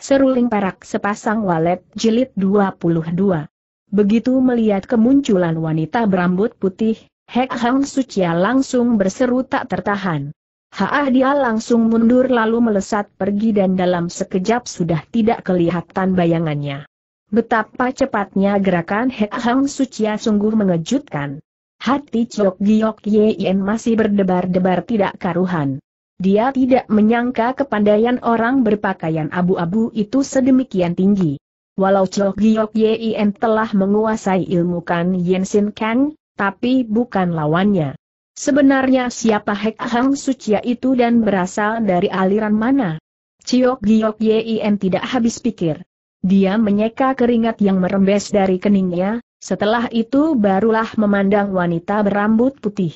Seruling Perak Sepasang Walet Jilid 22. Begitu melihat kemunculan wanita berambut putih, Hek Hang Sucia langsung berseru tak tertahan. Haah dia langsung mundur lalu melesat pergi dan dalam sekejap sudah tidak kelihatan bayangannya. Betapa cepatnya gerakan Hek Hang Sucia sungguh mengejutkan. Hati Chok Giok Yen masih berdebar-debar tidak karuhan. Dia tidak menyangka kepandaian orang berpakaian abu-abu itu sedemikian tinggi. Walau Chok Giok Yien telah menguasai ilmu Kan Sin Kang, tapi bukan lawannya. Sebenarnya siapa Hek Hang Sucia itu dan berasal dari aliran mana? Chiok Giok Yien tidak habis pikir. Dia menyeka keringat yang merembes dari keningnya, setelah itu barulah memandang wanita berambut putih.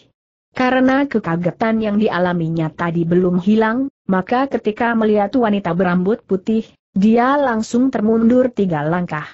Karena kekagetan yang dialaminya tadi belum hilang, maka ketika melihat wanita berambut putih, dia langsung termundur tiga langkah.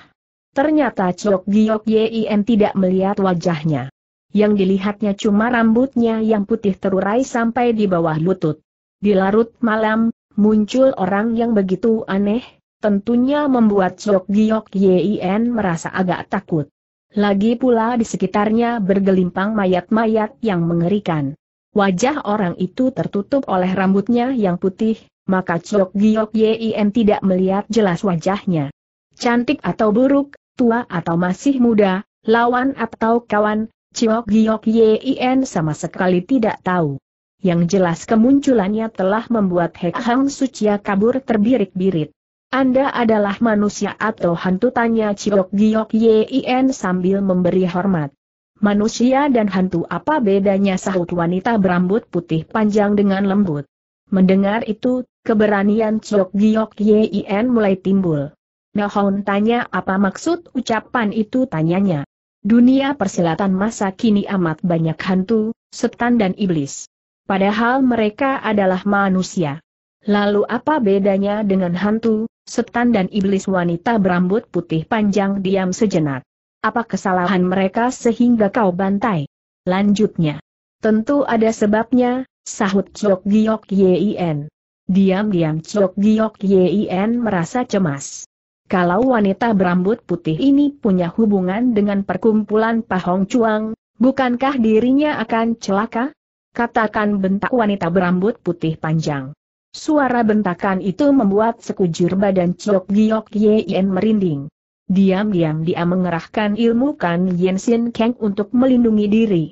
Ternyata Chok Giok Yin tidak melihat wajahnya. Yang dilihatnya cuma rambutnya yang putih terurai sampai di bawah lutut. Di larut malam, muncul orang yang begitu aneh, tentunya membuat Chok Giok Yin merasa agak takut. Lagi pula di sekitarnya bergelimpang mayat-mayat yang mengerikan. Wajah orang itu tertutup oleh rambutnya yang putih, maka Chok Giok Yien tidak melihat jelas wajahnya. Cantik atau buruk, tua atau masih muda, lawan atau kawan, Chok Giok Yien sama sekali tidak tahu. Yang jelas kemunculannya telah membuat Hek Hang Sucia kabur terbirik-birit. Anda adalah manusia atau hantu tanya Ciok Giok Yien sambil memberi hormat. Manusia dan hantu apa bedanya sahut wanita berambut putih panjang dengan lembut. Mendengar itu, keberanian Ciok Giok Yien mulai timbul. Nahon tanya apa maksud ucapan itu tanyanya. Dunia persilatan masa kini amat banyak hantu, setan dan iblis. Padahal mereka adalah manusia. Lalu apa bedanya dengan hantu, setan dan iblis wanita berambut putih panjang diam sejenak. Apa kesalahan mereka sehingga kau bantai? Lanjutnya. Tentu ada sebabnya, sahut Chok Giok Yien. Diam-diam Chok Giok Yien merasa cemas. Kalau wanita berambut putih ini punya hubungan dengan perkumpulan Pahong Cuang, bukankah dirinya akan celaka? Katakan bentak wanita berambut putih panjang. Suara bentakan itu membuat sekujur badan Chok Giok Yen merinding. Diam-diam dia mengerahkan ilmu Kan Yen Sin Kang untuk melindungi diri.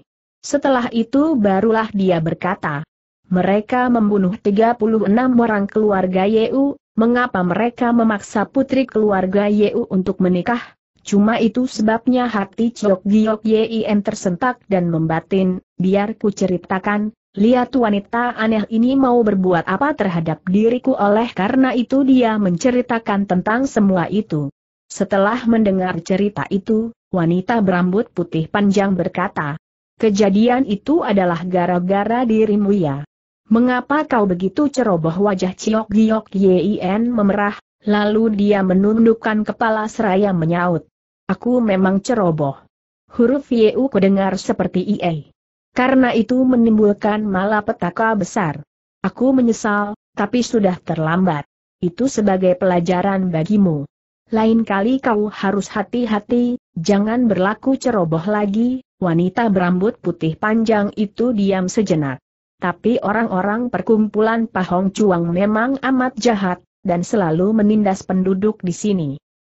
Setelah itu barulah dia berkata, mereka membunuh 36 orang keluarga Yeu, mengapa mereka memaksa putri keluarga Yeu untuk menikah? Cuma itu sebabnya hati Chok Giok Yen tersentak dan membatin, biar ku ceritakan, Lihat wanita aneh ini mau berbuat apa terhadap diriku oleh karena itu dia menceritakan tentang semua itu. Setelah mendengar cerita itu, wanita berambut putih panjang berkata, Kejadian itu adalah gara-gara dirimu ya. Mengapa kau begitu ceroboh wajah Ciok Giok Yin memerah, lalu dia menundukkan kepala seraya menyaut. Aku memang ceroboh. Huruf Yeu kudengar seperti Iei. Karena itu menimbulkan malapetaka besar. Aku menyesal, tapi sudah terlambat. Itu sebagai pelajaran bagimu. Lain kali kau harus hati-hati, jangan berlaku ceroboh lagi, wanita berambut putih panjang itu diam sejenak. Tapi orang-orang perkumpulan Pahong Cuang memang amat jahat, dan selalu menindas penduduk di sini.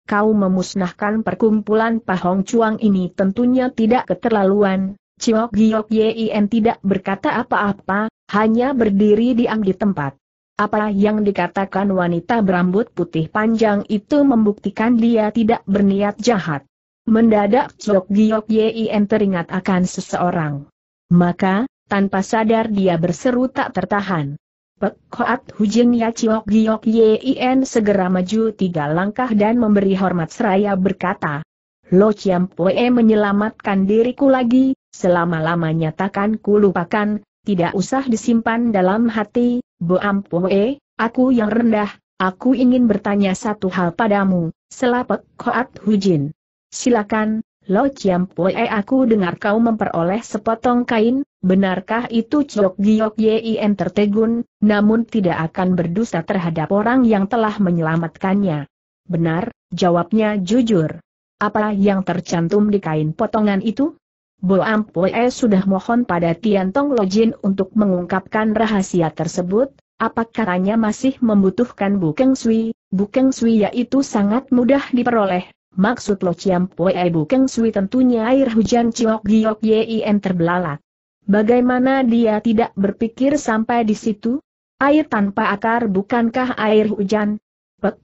Kau memusnahkan perkumpulan Pahong Cuang ini tentunya tidak keterlaluan, Ciok Giok Yin tidak berkata apa-apa, hanya berdiri diam di tempat. Apa yang dikatakan wanita berambut putih panjang itu membuktikan dia tidak berniat jahat. Mendadak Ciok Giok Yin teringat akan seseorang. Maka, tanpa sadar dia berseru tak tertahan. Pek Hoat Hujin Ya Ciok Giok Yin segera maju tiga langkah dan memberi hormat seraya berkata. Lo Chiam Pue menyelamatkan diriku lagi, selama-lamanya takkan kulupakan, tidak usah disimpan dalam hati, Bo Ampoe, aku yang rendah, aku ingin bertanya satu hal padamu, selapet Koat Hujin. Silakan, Lo Chiam aku dengar kau memperoleh sepotong kain, benarkah itu Chok Giok Yin tertegun, namun tidak akan berdusta terhadap orang yang telah menyelamatkannya. Benar, jawabnya jujur. Apa yang tercantum di kain potongan itu? Bo Ampoe sudah mohon pada Tian Tiantong Lojin untuk mengungkapkan rahasia tersebut, apa katanya masih membutuhkan Bukeng Sui, Bukeng Sui yaitu sangat mudah diperoleh, maksud Lo Chiam Poe eh, Bukeng Sui tentunya air hujan Ciok Giok yien terbelalak. Bagaimana dia tidak berpikir sampai di situ? Air tanpa akar bukankah air hujan? Pek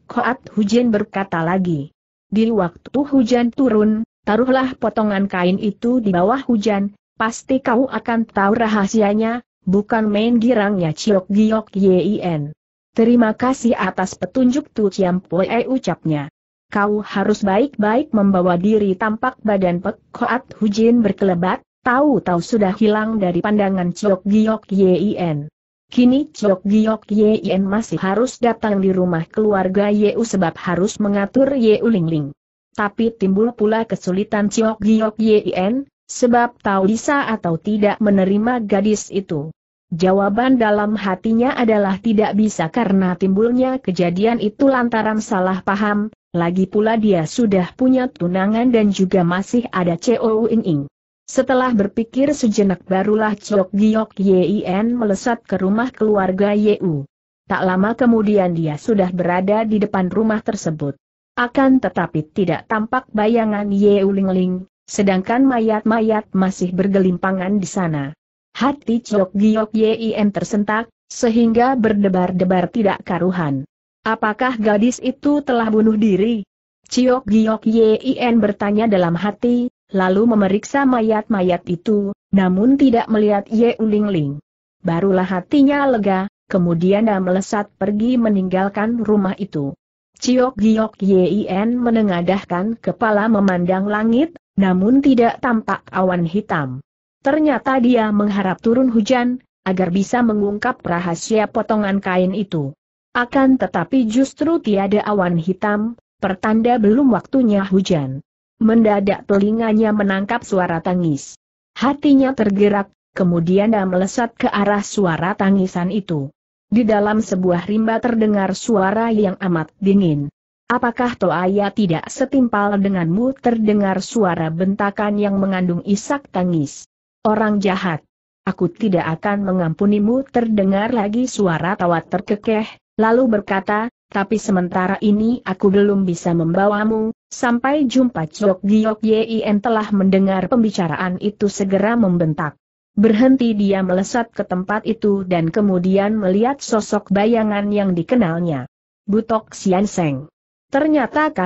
hujan berkata lagi. Di waktu hujan turun, Taruhlah potongan kain itu di bawah hujan, pasti kau akan tahu rahasianya, bukan main girangnya Ciok Giok Yin. Terima kasih atas petunjuk Tu Chiam Poe ucapnya. Kau harus baik-baik membawa diri tampak badan Pek Koat Hujin berkelebat, tahu-tahu sudah hilang dari pandangan Ciok Giok Yin. Kini Ciok Giok Yin masih harus datang di rumah keluarga Yeu sebab harus mengatur Yeu Ling Ling. Tapi timbul pula kesulitan Ciok Giok Yien, sebab tahu bisa atau tidak menerima gadis itu. Jawaban dalam hatinya adalah tidak bisa karena timbulnya kejadian itu lantaran salah paham, lagi pula dia sudah punya tunangan dan juga masih ada COU Ing Ing. Setelah berpikir sejenak barulah Ciok Giok Yien melesat ke rumah keluarga Yu. Tak lama kemudian dia sudah berada di depan rumah tersebut akan tetapi tidak tampak bayangan Ye Ulingling, sedangkan mayat-mayat masih bergelimpangan di sana. Hati Chok Giok Yim tersentak, sehingga berdebar-debar tidak karuhan. Apakah gadis itu telah bunuh diri? Chok Giok Yim bertanya dalam hati, lalu memeriksa mayat-mayat itu, namun tidak melihat Ye Ulingling. Barulah hatinya lega, kemudian dia melesat pergi meninggalkan rumah itu. Ciok Giok Yin menengadahkan kepala memandang langit, namun tidak tampak awan hitam. Ternyata dia mengharap turun hujan, agar bisa mengungkap rahasia potongan kain itu. Akan tetapi justru tiada awan hitam, pertanda belum waktunya hujan. Mendadak telinganya menangkap suara tangis. Hatinya tergerak, kemudian dia melesat ke arah suara tangisan itu. Di dalam sebuah rimba terdengar suara yang amat dingin. Apakah Toaya tidak setimpal denganmu terdengar suara bentakan yang mengandung isak tangis? Orang jahat. Aku tidak akan mengampunimu terdengar lagi suara tawa terkekeh, lalu berkata, tapi sementara ini aku belum bisa membawamu, sampai jumpa Cok Giok Yien telah mendengar pembicaraan itu segera membentak. Berhenti dia melesat ke tempat itu dan kemudian melihat sosok bayangan yang dikenalnya. Butok Sian Seng.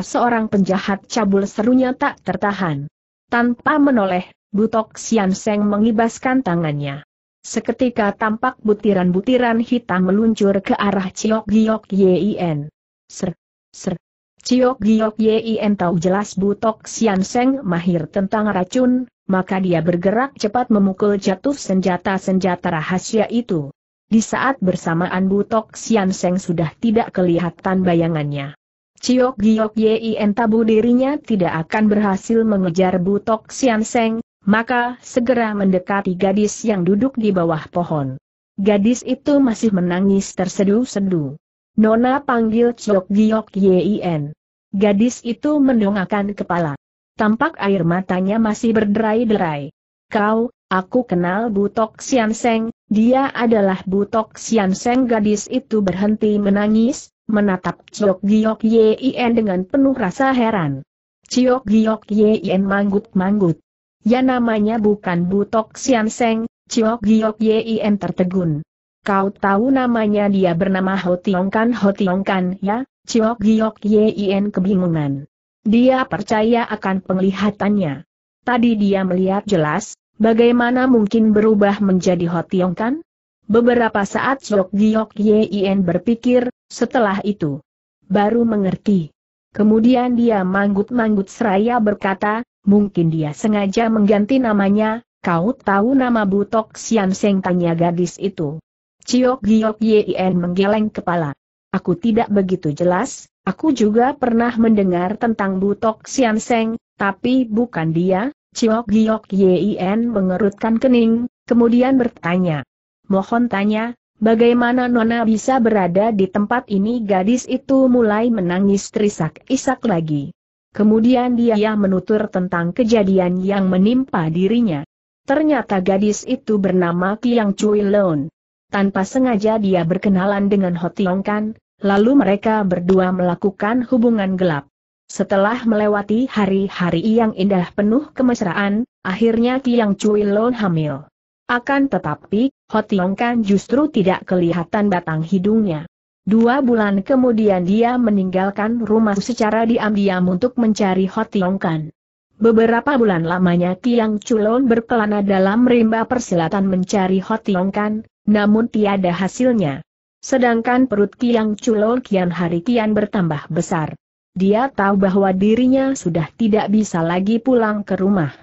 seorang penjahat cabul serunya tak tertahan. Tanpa menoleh, Butok Sian Seng mengibaskan tangannya. Seketika tampak butiran-butiran hitam meluncur ke arah Ciok Giok Yin. Ser, ser. Ciok Giok Yin tahu jelas Butok Sian Seng mahir tentang racun, maka dia bergerak cepat memukul jatuh senjata-senjata rahasia itu. Di saat bersamaan Butok Sian Seng sudah tidak kelihatan bayangannya. Ciok Giok Yin tabu dirinya tidak akan berhasil mengejar Butok Sian Seng, maka segera mendekati gadis yang duduk di bawah pohon. Gadis itu masih menangis tersedu sedu Nona panggil Ciok Giok Yin. Gadis itu mendongakkan kepala. Tampak air matanya masih berderai-derai. Kau, aku kenal Butok Sian Seng, dia adalah Butok Sian Seng gadis itu berhenti menangis, menatap Ciok Giok Yin dengan penuh rasa heran. Ciok Giok Yin manggut-manggut. Ya namanya bukan Butok Sian Seng, Ciok Giok Yin tertegun. Kau tahu namanya dia bernama Hotiongkan Hotiongkan ya, Ciok Giok Yin kebingungan. Dia percaya akan penglihatannya. Tadi dia melihat jelas, bagaimana mungkin berubah menjadi Tiong kan? Beberapa saat Sok Giok Yin berpikir, setelah itu baru mengerti. Kemudian dia manggut-manggut seraya berkata, mungkin dia sengaja mengganti namanya, kau tahu nama Butok Sian Seng tanya gadis itu. Ciok Giok Yin menggeleng kepala. Aku tidak begitu jelas, Aku juga pernah mendengar tentang Butok Sian Seng, tapi bukan dia, Ciok Giok Yin mengerutkan kening, kemudian bertanya. Mohon tanya, bagaimana Nona bisa berada di tempat ini gadis itu mulai menangis terisak-isak lagi. Kemudian dia menutur tentang kejadian yang menimpa dirinya. Ternyata gadis itu bernama Tiang Cui Leon. Tanpa sengaja dia berkenalan dengan Hotiong Kan, Lalu mereka berdua melakukan hubungan gelap. Setelah melewati hari-hari yang indah penuh kemesraan, akhirnya Kiang Cui Lon hamil. Akan tetapi, Yong Kan justru tidak kelihatan batang hidungnya. Dua bulan kemudian dia meninggalkan rumah secara diam-diam untuk mencari Yong Kan. Beberapa bulan lamanya Tiang Culon berkelana dalam rimba persilatan mencari Yong Kan, namun tiada hasilnya. Sedangkan perut Kiang Culol kian hari kian bertambah besar. Dia tahu bahwa dirinya sudah tidak bisa lagi pulang ke rumah.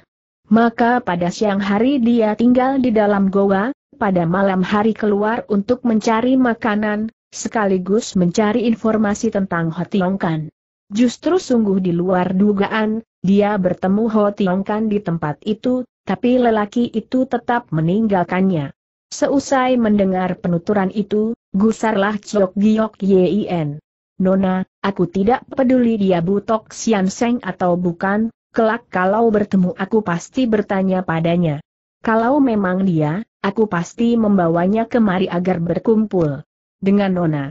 Maka pada siang hari dia tinggal di dalam goa, pada malam hari keluar untuk mencari makanan, sekaligus mencari informasi tentang longkan Justru sungguh di luar dugaan, dia bertemu longkan di tempat itu, tapi lelaki itu tetap meninggalkannya. Seusai mendengar penuturan itu, Gusarlah Chok Giok Yin. Nona, aku tidak peduli dia butok Sian Seng atau bukan, kelak kalau bertemu aku pasti bertanya padanya. Kalau memang dia, aku pasti membawanya kemari agar berkumpul dengan Nona.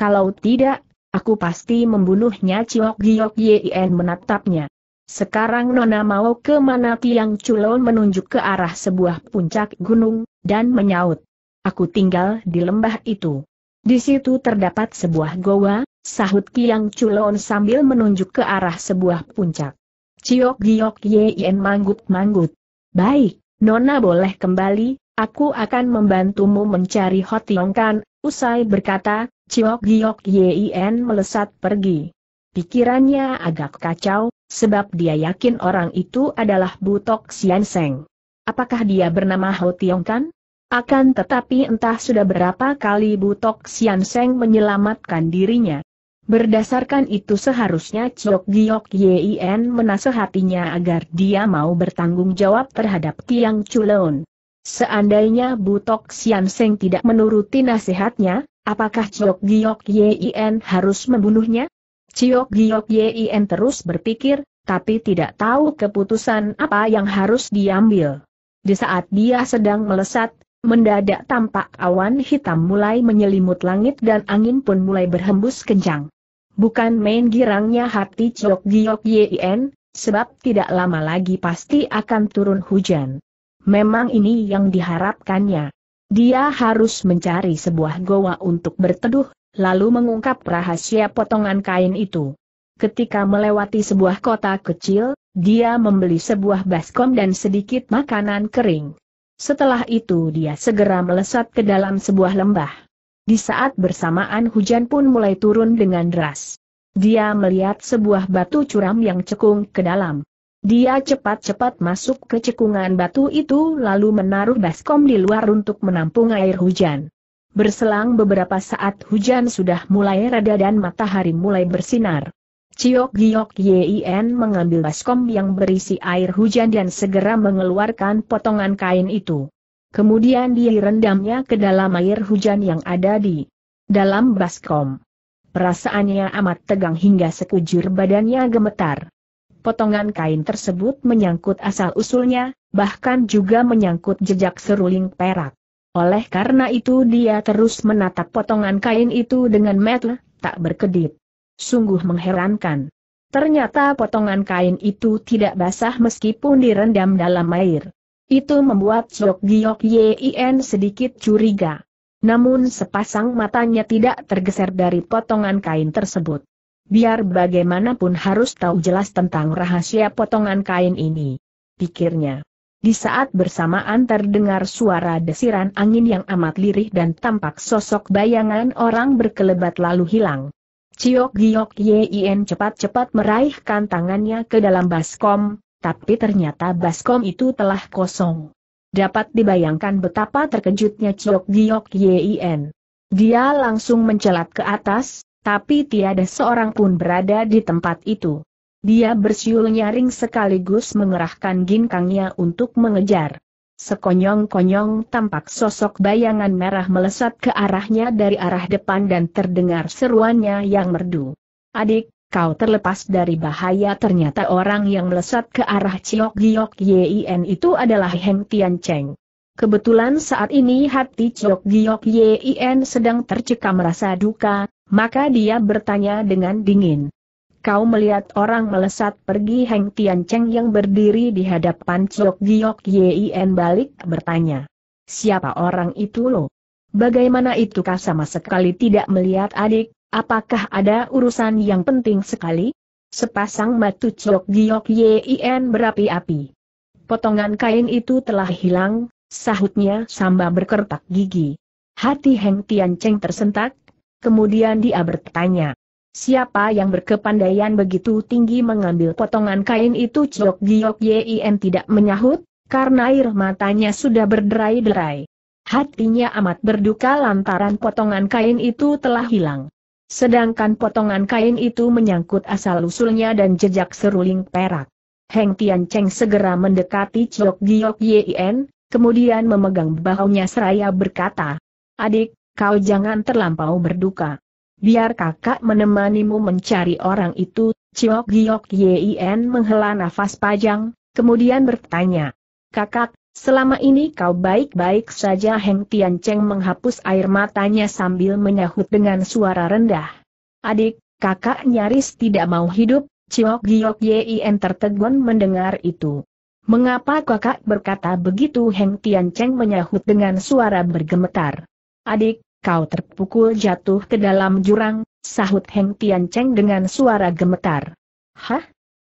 Kalau tidak, aku pasti membunuhnya Chok Giok Yin menatapnya. Sekarang Nona mau ke mana Tiang Culon menunjuk ke arah sebuah puncak gunung, dan menyaut. Aku tinggal di lembah itu. Di situ terdapat sebuah goa, sahut Kiang Culon sambil menunjuk ke arah sebuah puncak. Ciok giok yeyen manggut-manggut. Baik, Nona boleh kembali, aku akan membantumu mencari Hotiongkan, usai berkata, Ciok giok yeyen melesat pergi. Pikirannya agak kacau, sebab dia yakin orang itu adalah Butok Sianseng. Apakah dia bernama Hoti Tiongkan? Akan tetapi entah sudah berapa kali Butok Sian Seng menyelamatkan dirinya. Berdasarkan itu seharusnya Chok Giok Yien menasehatinya agar dia mau bertanggung jawab terhadap Tiang Chulon. Seandainya Butok Sian Seng tidak menuruti nasihatnya, apakah Chok Giok Yien harus membunuhnya? Chok Giok Yien terus berpikir, tapi tidak tahu keputusan apa yang harus diambil. Di saat dia sedang melesat, Mendadak tampak awan hitam mulai menyelimut langit dan angin pun mulai berhembus kencang. Bukan main girangnya hati Chok Giok Yin, sebab tidak lama lagi pasti akan turun hujan. Memang ini yang diharapkannya. Dia harus mencari sebuah goa untuk berteduh, lalu mengungkap rahasia potongan kain itu. Ketika melewati sebuah kota kecil, dia membeli sebuah baskom dan sedikit makanan kering. Setelah itu dia segera melesat ke dalam sebuah lembah. Di saat bersamaan hujan pun mulai turun dengan deras. Dia melihat sebuah batu curam yang cekung ke dalam. Dia cepat-cepat masuk ke cekungan batu itu lalu menaruh baskom di luar untuk menampung air hujan. Berselang beberapa saat hujan sudah mulai reda dan matahari mulai bersinar. Ciok Giok Yin mengambil baskom yang berisi air hujan dan segera mengeluarkan potongan kain itu. Kemudian dia rendamnya ke dalam air hujan yang ada di dalam baskom. Perasaannya amat tegang hingga sekujur badannya gemetar. Potongan kain tersebut menyangkut asal-usulnya, bahkan juga menyangkut jejak seruling perak. Oleh karena itu dia terus menatap potongan kain itu dengan metel, tak berkedip. Sungguh mengherankan. Ternyata potongan kain itu tidak basah meskipun direndam dalam air. Itu membuat Chok Giok Yien sedikit curiga. Namun sepasang matanya tidak tergeser dari potongan kain tersebut. Biar bagaimanapun harus tahu jelas tentang rahasia potongan kain ini. Pikirnya. Di saat bersamaan terdengar suara desiran angin yang amat lirih dan tampak sosok bayangan orang berkelebat lalu hilang. Ciok Giok Yin cepat-cepat meraihkan tangannya ke dalam baskom, tapi ternyata baskom itu telah kosong. Dapat dibayangkan betapa terkejutnya Ciok Giok Yin. Dia langsung mencelat ke atas, tapi tiada seorang pun berada di tempat itu. Dia bersiul nyaring sekaligus mengerahkan ginkangnya untuk mengejar. Sekonyong-konyong tampak sosok bayangan merah melesat ke arahnya dari arah depan dan terdengar seruannya yang merdu. Adik, kau terlepas dari bahaya ternyata orang yang melesat ke arah Ciok Giok Yin itu adalah Heng Tian Cheng. Kebetulan saat ini hati Ciok Giok Yin sedang tercekam rasa duka, maka dia bertanya dengan dingin kau melihat orang melesat pergi Heng Tian Cheng yang berdiri di hadapan Chok Giok Yin balik bertanya. Siapa orang itu lo? Bagaimana itu kau sama sekali tidak melihat adik, apakah ada urusan yang penting sekali? Sepasang matu Chok Giok Yin berapi-api. Potongan kain itu telah hilang, sahutnya samba berkertak gigi. Hati Heng Tian Cheng tersentak, kemudian dia bertanya, Siapa yang berkepandaian begitu tinggi mengambil potongan kain itu Ciok Giok Yin tidak menyahut, karena air matanya sudah berderai-derai. Hatinya amat berduka lantaran potongan kain itu telah hilang. Sedangkan potongan kain itu menyangkut asal-usulnya dan jejak seruling perak. Heng Tian Cheng segera mendekati Ciok Giok Yin, kemudian memegang bahunya seraya berkata, Adik, kau jangan terlampau berduka biar kakak menemanimu mencari orang itu, Ciok Giok Yien menghela nafas panjang, kemudian bertanya. Kakak, selama ini kau baik-baik saja Heng Tian Cheng menghapus air matanya sambil menyahut dengan suara rendah. Adik, kakak nyaris tidak mau hidup, Ciok Giok Yien tertegun mendengar itu. Mengapa kakak berkata begitu Heng Tian Cheng menyahut dengan suara bergemetar. Adik, kau terpukul jatuh ke dalam jurang, sahut Heng Tian Cheng dengan suara gemetar. Hah?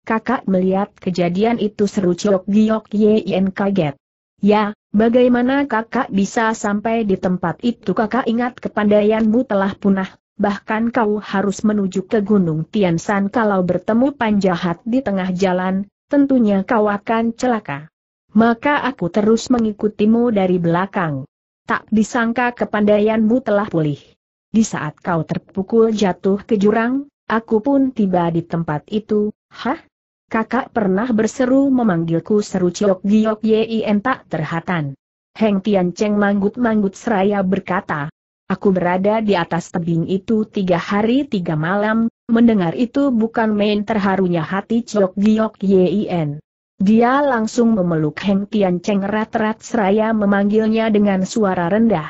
Kakak melihat kejadian itu seru Chok Giok Yen kaget. Ya, bagaimana kakak bisa sampai di tempat itu kakak ingat kepandaianmu telah punah, bahkan kau harus menuju ke Gunung Tian Tiansan kalau bertemu panjahat di tengah jalan, tentunya kau akan celaka. Maka aku terus mengikutimu dari belakang tak disangka kepandaianmu telah pulih. Di saat kau terpukul jatuh ke jurang, aku pun tiba di tempat itu, hah? Kakak pernah berseru memanggilku seru ciok giok Yien tak terhatan. Heng Tian Cheng manggut-manggut seraya berkata, Aku berada di atas tebing itu tiga hari tiga malam, mendengar itu bukan main terharunya hati Ciok Giok Yien. Dia langsung memeluk Heng Tiancheng rat-rat seraya memanggilnya dengan suara rendah.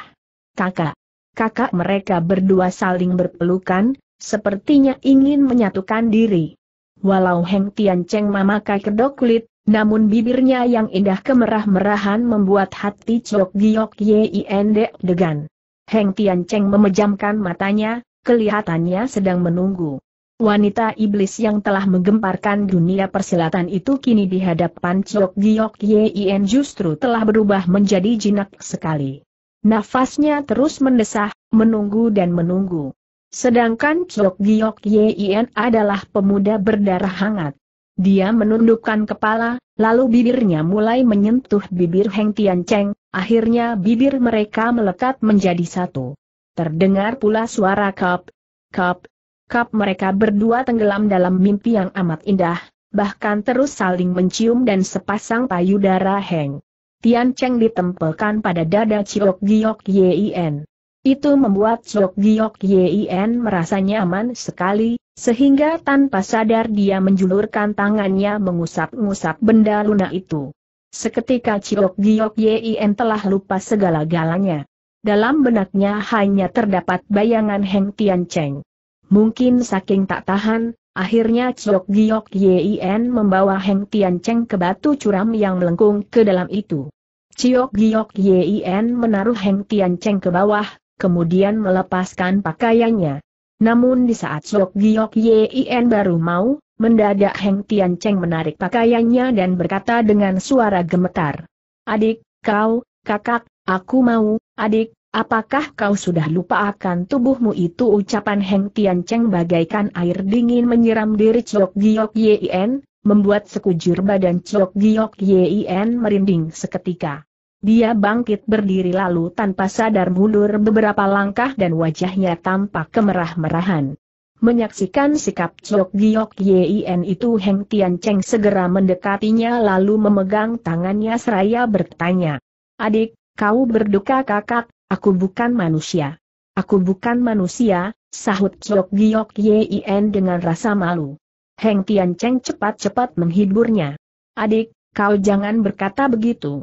Kakak. Kakak mereka berdua saling berpelukan, sepertinya ingin menyatukan diri. Walau Heng Tian Cheng memakai kedok kulit, namun bibirnya yang indah kemerah-merahan membuat hati Chok Giok Yin degan. Heng Tian Cheng memejamkan matanya, kelihatannya sedang menunggu. Wanita iblis yang telah menggemparkan dunia persilatan itu kini di hadapan Chok Giok Yien justru telah berubah menjadi jinak sekali. Nafasnya terus mendesah, menunggu dan menunggu. Sedangkan Chok Giok Yien adalah pemuda berdarah hangat. Dia menundukkan kepala, lalu bibirnya mulai menyentuh bibir Heng Tian Cheng, akhirnya bibir mereka melekat menjadi satu. Terdengar pula suara kap, kap, sikap mereka berdua tenggelam dalam mimpi yang amat indah, bahkan terus saling mencium dan sepasang payudara heng. Tian Cheng ditempelkan pada dada Chiok Giok Yien. Itu membuat Chiok Giok Yien merasa nyaman sekali, sehingga tanpa sadar dia menjulurkan tangannya mengusap-ngusap benda lunak itu. Seketika Chiok Giok Yien telah lupa segala-galanya. Dalam benaknya hanya terdapat bayangan Heng Tian Cheng. Mungkin saking tak tahan, akhirnya Chok Giok Yien membawa Heng Tian Cheng ke batu curam yang melengkung ke dalam itu. Chok Giok Yien menaruh Heng Tian Cheng ke bawah, kemudian melepaskan pakaiannya. Namun di saat Chok Giok Yien baru mau, mendadak Heng Tian Cheng menarik pakaiannya dan berkata dengan suara gemetar. Adik, kau, kakak, aku mau, adik, Apakah kau sudah lupa akan tubuhmu itu ucapan Heng Tian Cheng bagaikan air dingin menyiram diri Chok Giok Yien, membuat sekujur badan Chok Giok Yien merinding seketika. Dia bangkit berdiri lalu tanpa sadar mundur beberapa langkah dan wajahnya tampak kemerah-merahan. Menyaksikan sikap Chok Giok Yien itu Heng Tian Cheng segera mendekatinya lalu memegang tangannya seraya bertanya. Adik, kau berduka kakak, Aku bukan manusia. Aku bukan manusia, sahut Chiok Giok Yin dengan rasa malu. Heng Tian Cheng cepat-cepat menghiburnya. Adik, kau jangan berkata begitu.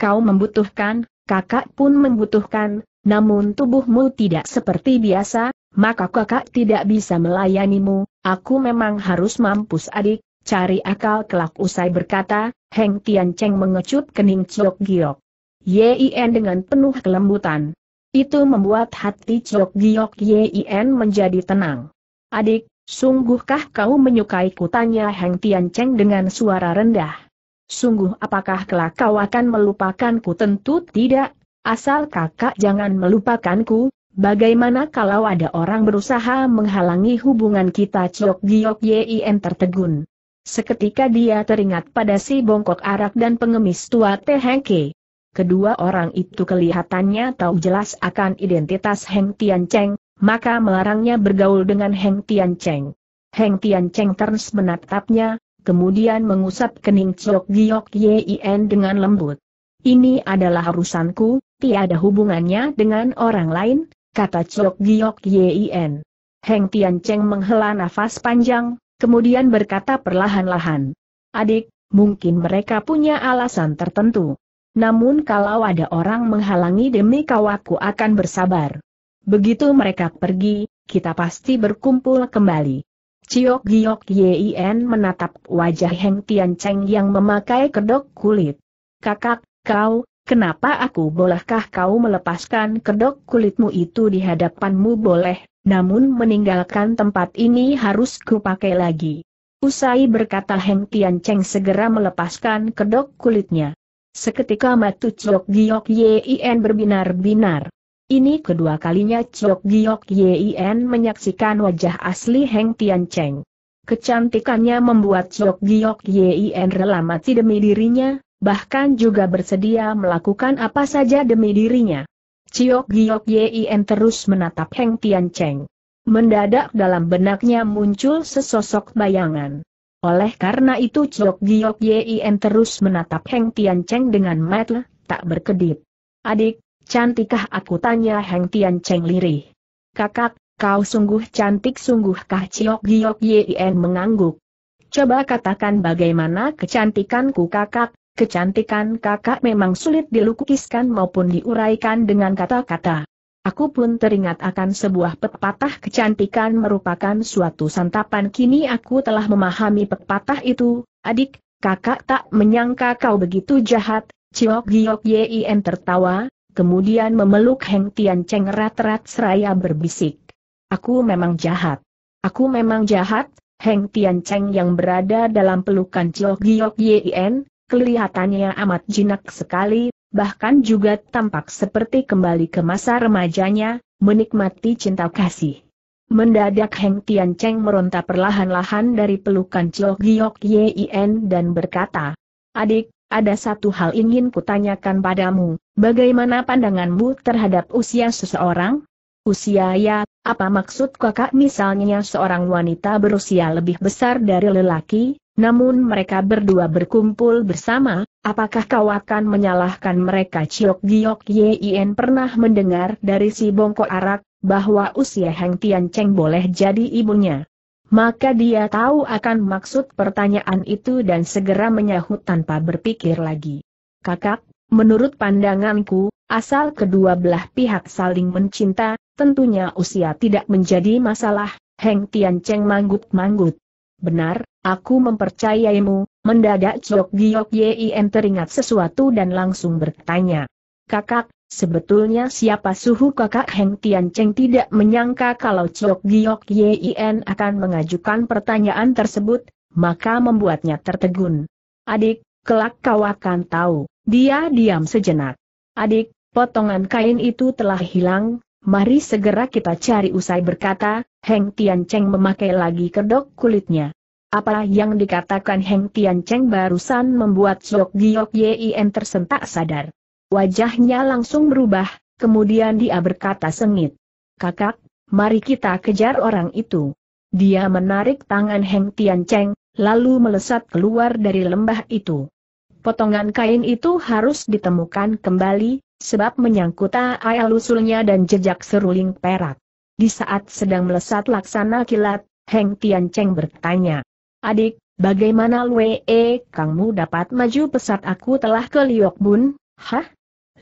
Kau membutuhkan, kakak pun membutuhkan, namun tubuhmu tidak seperti biasa, maka kakak tidak bisa melayanimu, aku memang harus mampus adik, cari akal kelak usai berkata, Heng Tian Cheng mengecup kening Ciok Giok. Yin dengan penuh kelembutan. Itu membuat hati Chok Giok Yin menjadi tenang. Adik, sungguhkah kau menyukai kutanya? Heng Tian Cheng dengan suara rendah. Sungguh apakah kelak kau akan melupakanku tentu tidak, asal kakak jangan melupakanku, Bagaimana kalau ada orang berusaha menghalangi hubungan kita Chok Giok Yin tertegun? Seketika dia teringat pada si bongkok arak dan pengemis tua Tehengke kedua orang itu kelihatannya tahu jelas akan identitas Heng Tian Cheng, maka melarangnya bergaul dengan Heng Tian Cheng. Heng Tian Cheng terus menatapnya, kemudian mengusap kening Chok Giok Yin dengan lembut. Ini adalah urusanku, tiada hubungannya dengan orang lain, kata Chok Giok Yin. Heng Tian Cheng menghela nafas panjang, kemudian berkata perlahan-lahan. Adik, mungkin mereka punya alasan tertentu. Namun kalau ada orang menghalangi demi kau aku akan bersabar. Begitu mereka pergi, kita pasti berkumpul kembali. Ciok Giok Yin menatap wajah Heng Tian Cheng yang memakai kedok kulit. Kakak, kau, kenapa aku bolehkah kau melepaskan kedok kulitmu itu di hadapanmu boleh, namun meninggalkan tempat ini harus kupakai lagi. Usai berkata Heng Tian Cheng segera melepaskan kedok kulitnya. Seketika matu Chok Giok Yin berbinar-binar. Ini kedua kalinya Chok Giok Yin menyaksikan wajah asli Heng Cheng. Kecantikannya membuat Chok Giok Yin rela mati demi dirinya, bahkan juga bersedia melakukan apa saja demi dirinya. Chok Giok Yin terus menatap Heng Cheng. Mendadak dalam benaknya muncul sesosok bayangan. Oleh karena itu Chok Giok Yien terus menatap Heng Tian Cheng dengan mata tak berkedip. Adik, cantikkah aku tanya Heng Tian Cheng lirih. Kakak, kau sungguh cantik sungguhkah Chok Giok Yien? mengangguk. Coba katakan bagaimana kecantikanku kakak, kecantikan kakak memang sulit dilukiskan maupun diuraikan dengan kata-kata. Aku pun teringat akan sebuah pepatah kecantikan merupakan suatu santapan kini aku telah memahami pepatah itu, adik, kakak tak menyangka kau begitu jahat, Ciok Giok Yin tertawa, kemudian memeluk Heng Tian Cheng rat-rat seraya berbisik. Aku memang jahat. Aku memang jahat, Heng Tian Cheng yang berada dalam pelukan Ciok Giok Yin, kelihatannya amat jinak sekali, bahkan juga tampak seperti kembali ke masa remajanya, menikmati cinta kasih. Mendadak Heng Tian Cheng meronta perlahan-lahan dari pelukan Chlo Giok Yien dan berkata, Adik, ada satu hal ingin kutanyakan padamu, bagaimana pandanganmu terhadap usia seseorang? Usia ya, apa maksud kakak misalnya seorang wanita berusia lebih besar dari lelaki, namun mereka berdua berkumpul bersama, apakah kau akan menyalahkan mereka Ciok Giok Yin pernah mendengar dari si Bongko Arak, bahwa usia Heng Tian Cheng boleh jadi ibunya. Maka dia tahu akan maksud pertanyaan itu dan segera menyahut tanpa berpikir lagi. Kakak, menurut pandanganku, asal kedua belah pihak saling mencinta, tentunya usia tidak menjadi masalah, Heng Tian Cheng manggut-manggut. Benar, aku mempercayaimu, mendadak Chok Giyok Yien teringat sesuatu dan langsung bertanya. Kakak, sebetulnya siapa suhu kakak Heng Tian Cheng tidak menyangka kalau Chok Giyok Yien akan mengajukan pertanyaan tersebut, maka membuatnya tertegun. Adik, kelak kau akan tahu, dia diam sejenak. Adik, potongan kain itu telah hilang, Mari segera kita cari usai berkata, Heng Tian Cheng memakai lagi kedok kulitnya. Apa yang dikatakan Heng Tian Cheng barusan membuat Sok Giok Yin tersentak sadar. Wajahnya langsung berubah, kemudian dia berkata sengit. Kakak, mari kita kejar orang itu. Dia menarik tangan Heng Tian Cheng, lalu melesat keluar dari lembah itu potongan kain itu harus ditemukan kembali, sebab menyangkut air lusulnya dan jejak seruling perak. Di saat sedang melesat laksana kilat, Heng Tian Cheng bertanya, Adik, bagaimana Lue e? kamu dapat maju pesat aku telah ke Liok Bun, hah?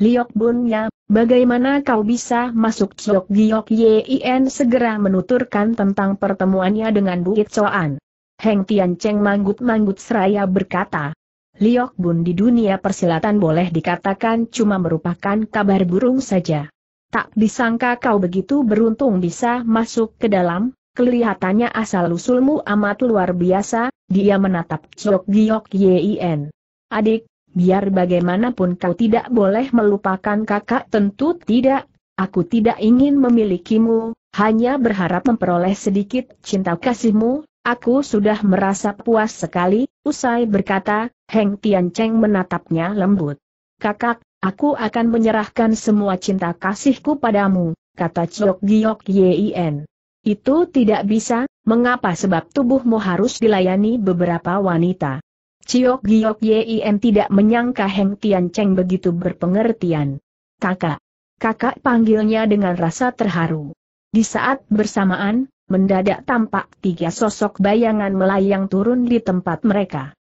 Liok Bunnya, bagaimana kau bisa masuk Ciok Giok Yin segera menuturkan tentang pertemuannya dengan Bukit Soan. Heng Tian Cheng manggut-manggut seraya berkata, Liok Bun di dunia persilatan boleh dikatakan cuma merupakan kabar burung saja. Tak disangka kau begitu beruntung bisa masuk ke dalam, kelihatannya asal-usulmu amat luar biasa, dia menatap Chok Giok Yin. Adik, biar bagaimanapun kau tidak boleh melupakan kakak tentu tidak, aku tidak ingin memilikimu, hanya berharap memperoleh sedikit cinta kasihmu, aku sudah merasa puas sekali, usai berkata, Heng Tian Cheng menatapnya lembut. Kakak, aku akan menyerahkan semua cinta kasihku padamu, kata Chok Giok Yien. Itu tidak bisa, mengapa sebab tubuhmu harus dilayani beberapa wanita. Chok Giok Yien tidak menyangka Heng Tian Cheng begitu berpengertian. Kakak. Kakak panggilnya dengan rasa terharu. Di saat bersamaan, mendadak tampak tiga sosok bayangan melayang turun di tempat mereka.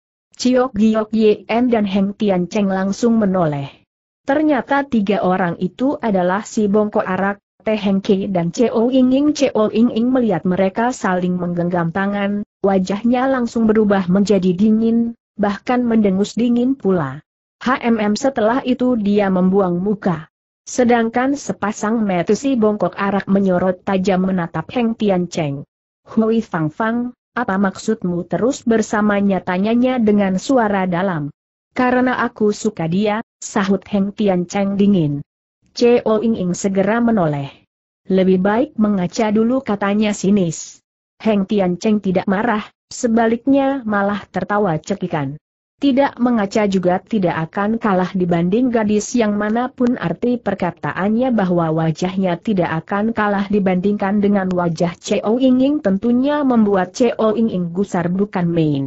Ciok Giok Yen dan Heng Tian Cheng langsung menoleh. Ternyata tiga orang itu adalah si Bongko Arak, Teh Heng Ke dan Cheo Ying Ying. Cheo Ying Ying melihat mereka saling menggenggam tangan, wajahnya langsung berubah menjadi dingin, bahkan mendengus dingin pula. HMM setelah itu dia membuang muka. Sedangkan sepasang metu si bongkok arak menyorot tajam menatap Heng Tian Cheng. Hui Fang Fang, apa maksudmu terus bersamanya tanyanya dengan suara dalam? Karena aku suka dia, sahut Heng Tian Cheng dingin. Cheo Ing Ing segera menoleh. Lebih baik mengaca dulu katanya sinis. Heng Tian Cheng tidak marah, sebaliknya malah tertawa cekikan tidak mengaca juga tidak akan kalah dibanding gadis yang manapun arti perkataannya bahwa wajahnya tidak akan kalah dibandingkan dengan wajah Cao Inging tentunya membuat Cao Inging gusar bukan main.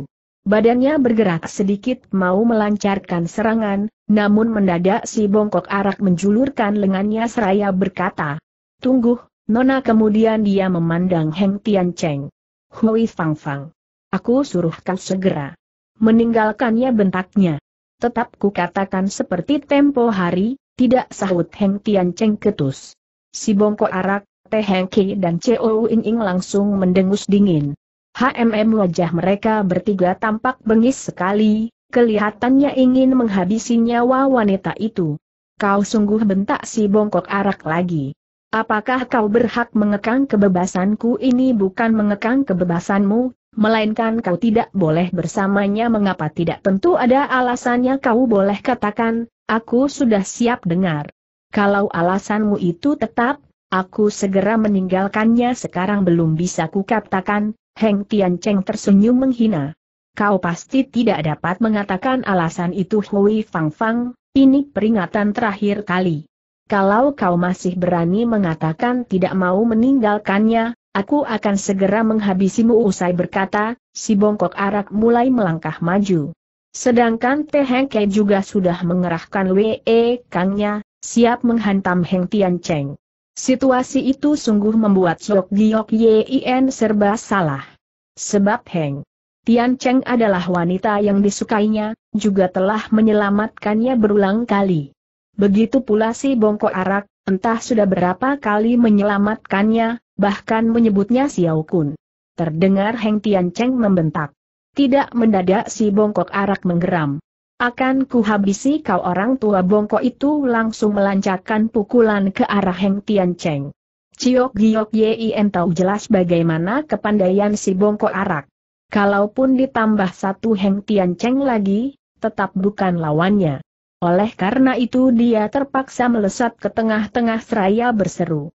Badannya bergerak sedikit mau melancarkan serangan, namun mendadak si bongkok arak menjulurkan lengannya seraya berkata, Tunggu, Nona kemudian dia memandang Heng Tian Cheng. Hui Fang Fang. Aku suruh kau segera meninggalkannya bentaknya. Tetap kukatakan seperti tempo hari, tidak sahut Heng Tian Cheng ketus. Si bongko arak, Teh Heng Ki dan ceo Ing Ing langsung mendengus dingin. HMM wajah mereka bertiga tampak bengis sekali, kelihatannya ingin menghabisi nyawa wanita itu. Kau sungguh bentak si bongkok arak lagi. Apakah kau berhak mengekang kebebasanku ini bukan mengekang kebebasanmu, Melainkan kau tidak boleh bersamanya mengapa tidak tentu ada alasannya kau boleh katakan, aku sudah siap dengar. Kalau alasanmu itu tetap, aku segera meninggalkannya sekarang belum bisa kukatakan, Heng Tian Cheng tersenyum menghina. Kau pasti tidak dapat mengatakan alasan itu Hui Fang Fang, ini peringatan terakhir kali. Kalau kau masih berani mengatakan tidak mau meninggalkannya, Aku akan segera menghabisimu usai berkata, si bongkok arak mulai melangkah maju. Sedangkan Teh Hengke juga sudah mengerahkan WE Kangnya, siap menghantam Heng Tian Cheng. Situasi itu sungguh membuat Sok Giok Yien serba salah. Sebab Heng Tian Cheng adalah wanita yang disukainya, juga telah menyelamatkannya berulang kali. Begitu pula si bongkok arak, entah sudah berapa kali menyelamatkannya, bahkan menyebutnya Xiao Kun. Terdengar Heng Tian Cheng membentak. Tidak mendadak si bongkok arak menggeram. Akan kuhabisi kau orang tua bongkok itu langsung melancarkan pukulan ke arah Heng Tian Cheng. Ciok Giok Yien tahu jelas bagaimana kepandaian si bongkok arak. Kalaupun ditambah satu Heng Tian Cheng lagi, tetap bukan lawannya. Oleh karena itu dia terpaksa melesat ke tengah-tengah seraya berseru.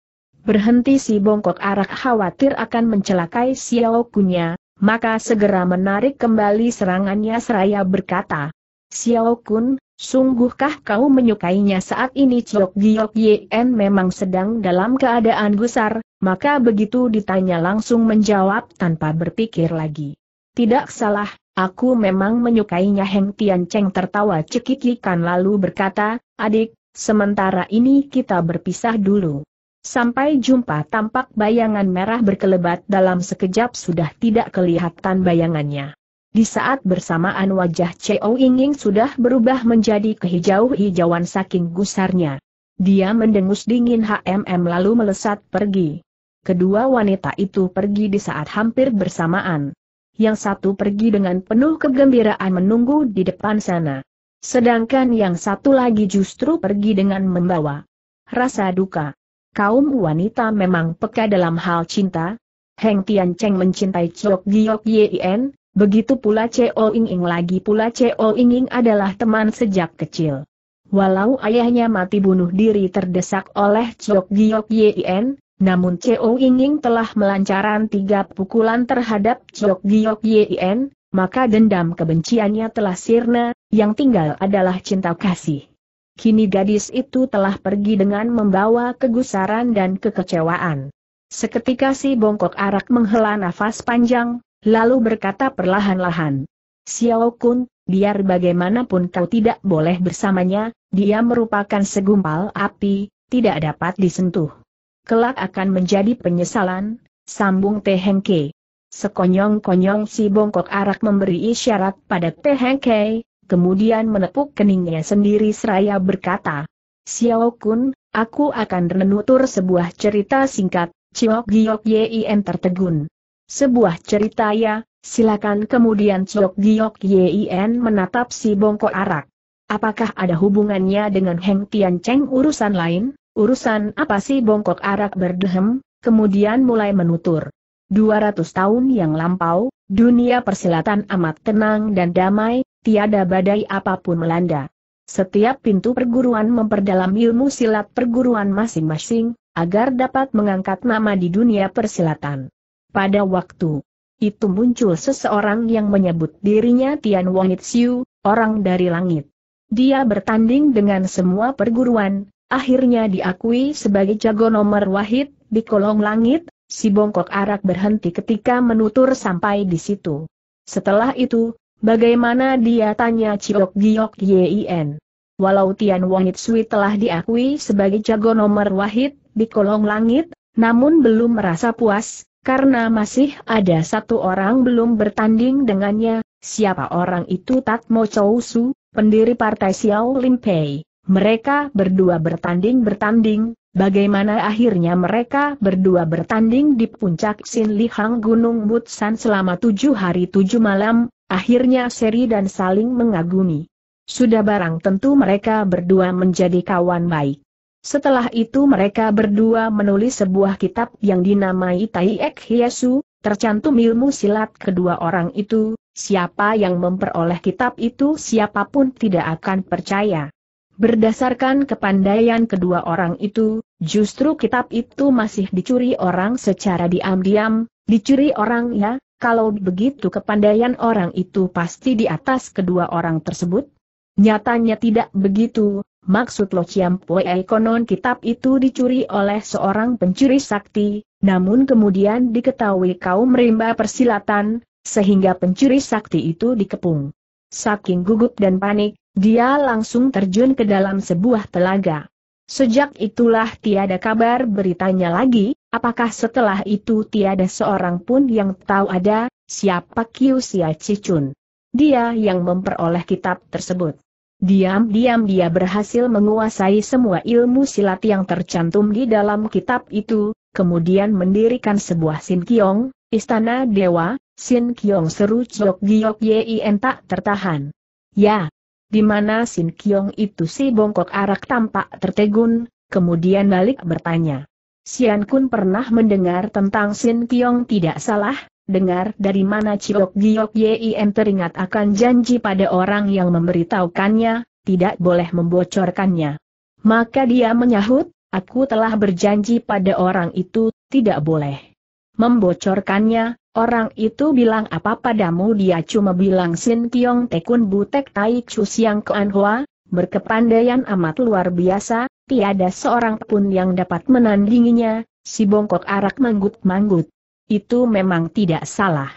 Berhenti si bongkok arak khawatir akan mencelakai Xiao Kunya, maka segera menarik kembali serangannya seraya berkata, Xiao Kun, sungguhkah kau menyukainya saat ini Ciok Giok Yen memang sedang dalam keadaan gusar, maka begitu ditanya langsung menjawab tanpa berpikir lagi. Tidak salah, aku memang menyukainya Heng Tian Cheng tertawa cekikikan lalu berkata, adik, sementara ini kita berpisah dulu. Sampai jumpa tampak bayangan merah berkelebat dalam sekejap sudah tidak kelihatan bayangannya. Di saat bersamaan wajah Ceo Ying sudah berubah menjadi kehijau-hijauan saking gusarnya. Dia mendengus dingin HMM lalu melesat pergi. Kedua wanita itu pergi di saat hampir bersamaan. Yang satu pergi dengan penuh kegembiraan menunggu di depan sana. Sedangkan yang satu lagi justru pergi dengan membawa rasa duka. Kaum wanita memang peka dalam hal cinta. Heng Tian Cheng mencintai Chok Giok Yien, begitu pula Cheo Ing Ing lagi pula Cheo Ing Ing adalah teman sejak kecil. Walau ayahnya mati bunuh diri terdesak oleh Chok Giok Yien, namun Cheo Ing Ing telah melancarkan tiga pukulan terhadap Chok Giok Yien, maka dendam kebenciannya telah sirna, yang tinggal adalah cinta kasih. Kini gadis itu telah pergi dengan membawa kegusaran dan kekecewaan. Seketika si bongkok arak menghela nafas panjang, lalu berkata perlahan-lahan. Xiao Kun, biar bagaimanapun kau tidak boleh bersamanya, dia merupakan segumpal api, tidak dapat disentuh. Kelak akan menjadi penyesalan, sambung Tehengke. Sekonyong-konyong si bongkok arak memberi isyarat pada Tehengke, kemudian menepuk keningnya sendiri seraya berkata, Xiao Kun, aku akan menutur sebuah cerita singkat, Ciok Giok Yin tertegun. Sebuah cerita ya, silakan kemudian Ciok Giok Yin menatap si bongkok arak. Apakah ada hubungannya dengan Heng Tian Cheng urusan lain? Urusan apa sih bongkok arak berdehem, kemudian mulai menutur. 200 tahun yang lampau, dunia persilatan amat tenang dan damai, tiada badai apapun melanda. Setiap pintu perguruan memperdalam ilmu silat perguruan masing-masing, agar dapat mengangkat nama di dunia persilatan. Pada waktu itu muncul seseorang yang menyebut dirinya Tian Xiu, orang dari langit. Dia bertanding dengan semua perguruan, akhirnya diakui sebagai jago nomor wahid, di kolong langit, si bongkok arak berhenti ketika menutur sampai di situ. Setelah itu, Bagaimana dia tanya Ciok Giok Yien. Walau Tian Sui telah diakui sebagai jago nomor wahid di kolong langit, namun belum merasa puas, karena masih ada satu orang belum bertanding dengannya, siapa orang itu Mo Chou Su, pendiri partai Xiao Lim Pei. Mereka berdua bertanding-bertanding, bagaimana akhirnya mereka berdua bertanding di puncak Sin Lihang Gunung Butsan selama tujuh hari tujuh malam, Akhirnya seri dan saling mengagumi. Sudah barang tentu mereka berdua menjadi kawan baik. Setelah itu mereka berdua menulis sebuah kitab yang dinamai Tai Ek Hiesu, tercantum ilmu silat kedua orang itu, siapa yang memperoleh kitab itu siapapun tidak akan percaya. Berdasarkan kepandaian kedua orang itu, justru kitab itu masih dicuri orang secara diam-diam, dicuri orang ya, kalau begitu kepandaian orang itu pasti di atas kedua orang tersebut? Nyatanya tidak begitu, maksud Lo Chiam Pue konon kitab itu dicuri oleh seorang pencuri sakti, namun kemudian diketahui kaum rimba persilatan, sehingga pencuri sakti itu dikepung. Saking gugup dan panik, dia langsung terjun ke dalam sebuah telaga. Sejak itulah tiada kabar beritanya lagi, Apakah setelah itu tiada seorang pun yang tahu ada, siapa Kiu Sia Cicun? Dia yang memperoleh kitab tersebut. Diam-diam dia berhasil menguasai semua ilmu silat yang tercantum di dalam kitab itu, kemudian mendirikan sebuah Sin Kiong, Istana Dewa, Sin Kiong seru Jok Giok Yin tak tertahan. Ya, di mana Sin Kiong itu si bongkok arak tampak tertegun, kemudian balik bertanya. Sian Kun pernah mendengar tentang Sin Kiong tidak salah, dengar dari mana Ciok Giok Yim teringat akan janji pada orang yang memberitahukannya, tidak boleh membocorkannya. Maka dia menyahut, aku telah berjanji pada orang itu, tidak boleh membocorkannya, orang itu bilang apa padamu dia cuma bilang Sin Kiong Tekun Butek Tai Chu Siang Kuan Hua, berkepandaian amat luar biasa, tiada seorang pun yang dapat menandinginya, si bongkok arak manggut-manggut. Itu memang tidak salah.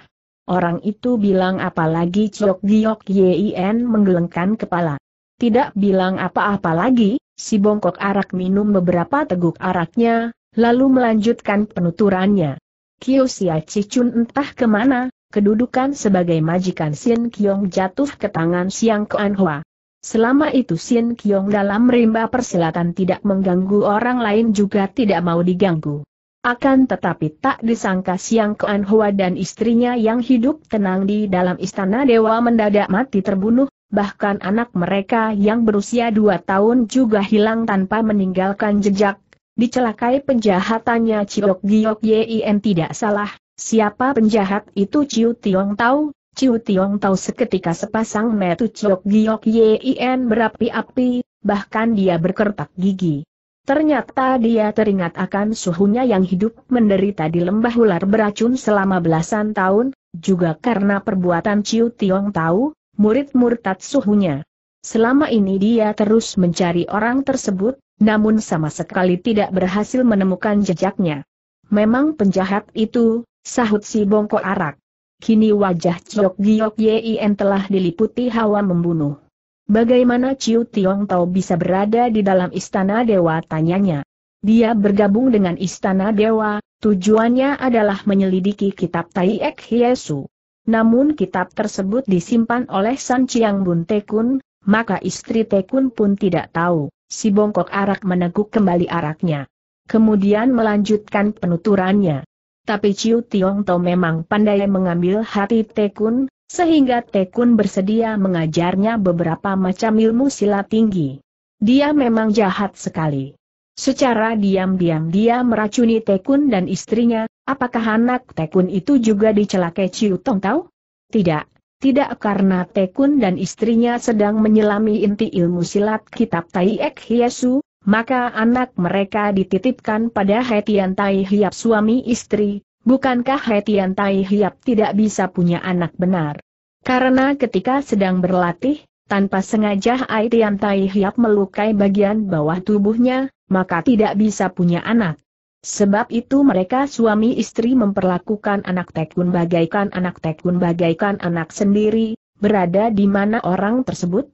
Orang itu bilang apalagi Chok Giok Yien menggelengkan kepala. Tidak bilang apa-apa lagi, si bongkok arak minum beberapa teguk araknya, lalu melanjutkan penuturannya. Kiosia Cicun entah kemana, kedudukan sebagai majikan Sin Kyong jatuh ke tangan Siang Kuan Hua. Selama itu Sin Kiong dalam rimba persilatan tidak mengganggu orang lain juga tidak mau diganggu. Akan tetapi tak disangka Siang Kuan Hua dan istrinya yang hidup tenang di dalam istana dewa mendadak mati terbunuh, bahkan anak mereka yang berusia dua tahun juga hilang tanpa meninggalkan jejak. Dicelakai penjahatannya Ciok Giok Yien tidak salah, siapa penjahat itu Ciu Tiong tahu, Ciu Tiong tahu seketika sepasang metu cok Giok Yin berapi-api, bahkan dia berkertak gigi. Ternyata dia teringat akan suhunya yang hidup menderita di lembah ular beracun selama belasan tahun, juga karena perbuatan Ciu Tiong tahu, murid murtad suhunya. Selama ini dia terus mencari orang tersebut, namun sama sekali tidak berhasil menemukan jejaknya. Memang penjahat itu, sahut si Bongkok arak. Kini wajah Chiok Giok Yien telah diliputi hawa membunuh. Bagaimana Chiu Tiong Tau bisa berada di dalam istana dewa tanyanya. Dia bergabung dengan istana dewa, tujuannya adalah menyelidiki kitab Tai Ek Hiesu. Namun kitab tersebut disimpan oleh San Chiang Bun Tekun, maka istri Tekun pun tidak tahu. Si bongkok arak meneguk kembali araknya. Kemudian melanjutkan penuturannya tapi Ciu Tiong To memang pandai mengambil hati Tekun, sehingga Tekun bersedia mengajarnya beberapa macam ilmu silat tinggi. Dia memang jahat sekali. Secara diam-diam dia meracuni Tekun dan istrinya, apakah anak Tekun itu juga dicelakai Ciu Tong Tau? Tidak, tidak karena Tekun dan istrinya sedang menyelami inti ilmu silat kitab Tai Ek Hiesu, maka anak mereka dititipkan pada Hetian Tai Hiap suami istri, bukankah Hetian Tai Hiap tidak bisa punya anak benar? Karena ketika sedang berlatih, tanpa sengaja Hetian Tai Hiap melukai bagian bawah tubuhnya, maka tidak bisa punya anak. Sebab itu mereka suami istri memperlakukan anak tekun bagaikan anak tekun bagaikan anak sendiri, berada di mana orang tersebut,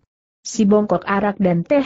Si bongkok arak dan Teh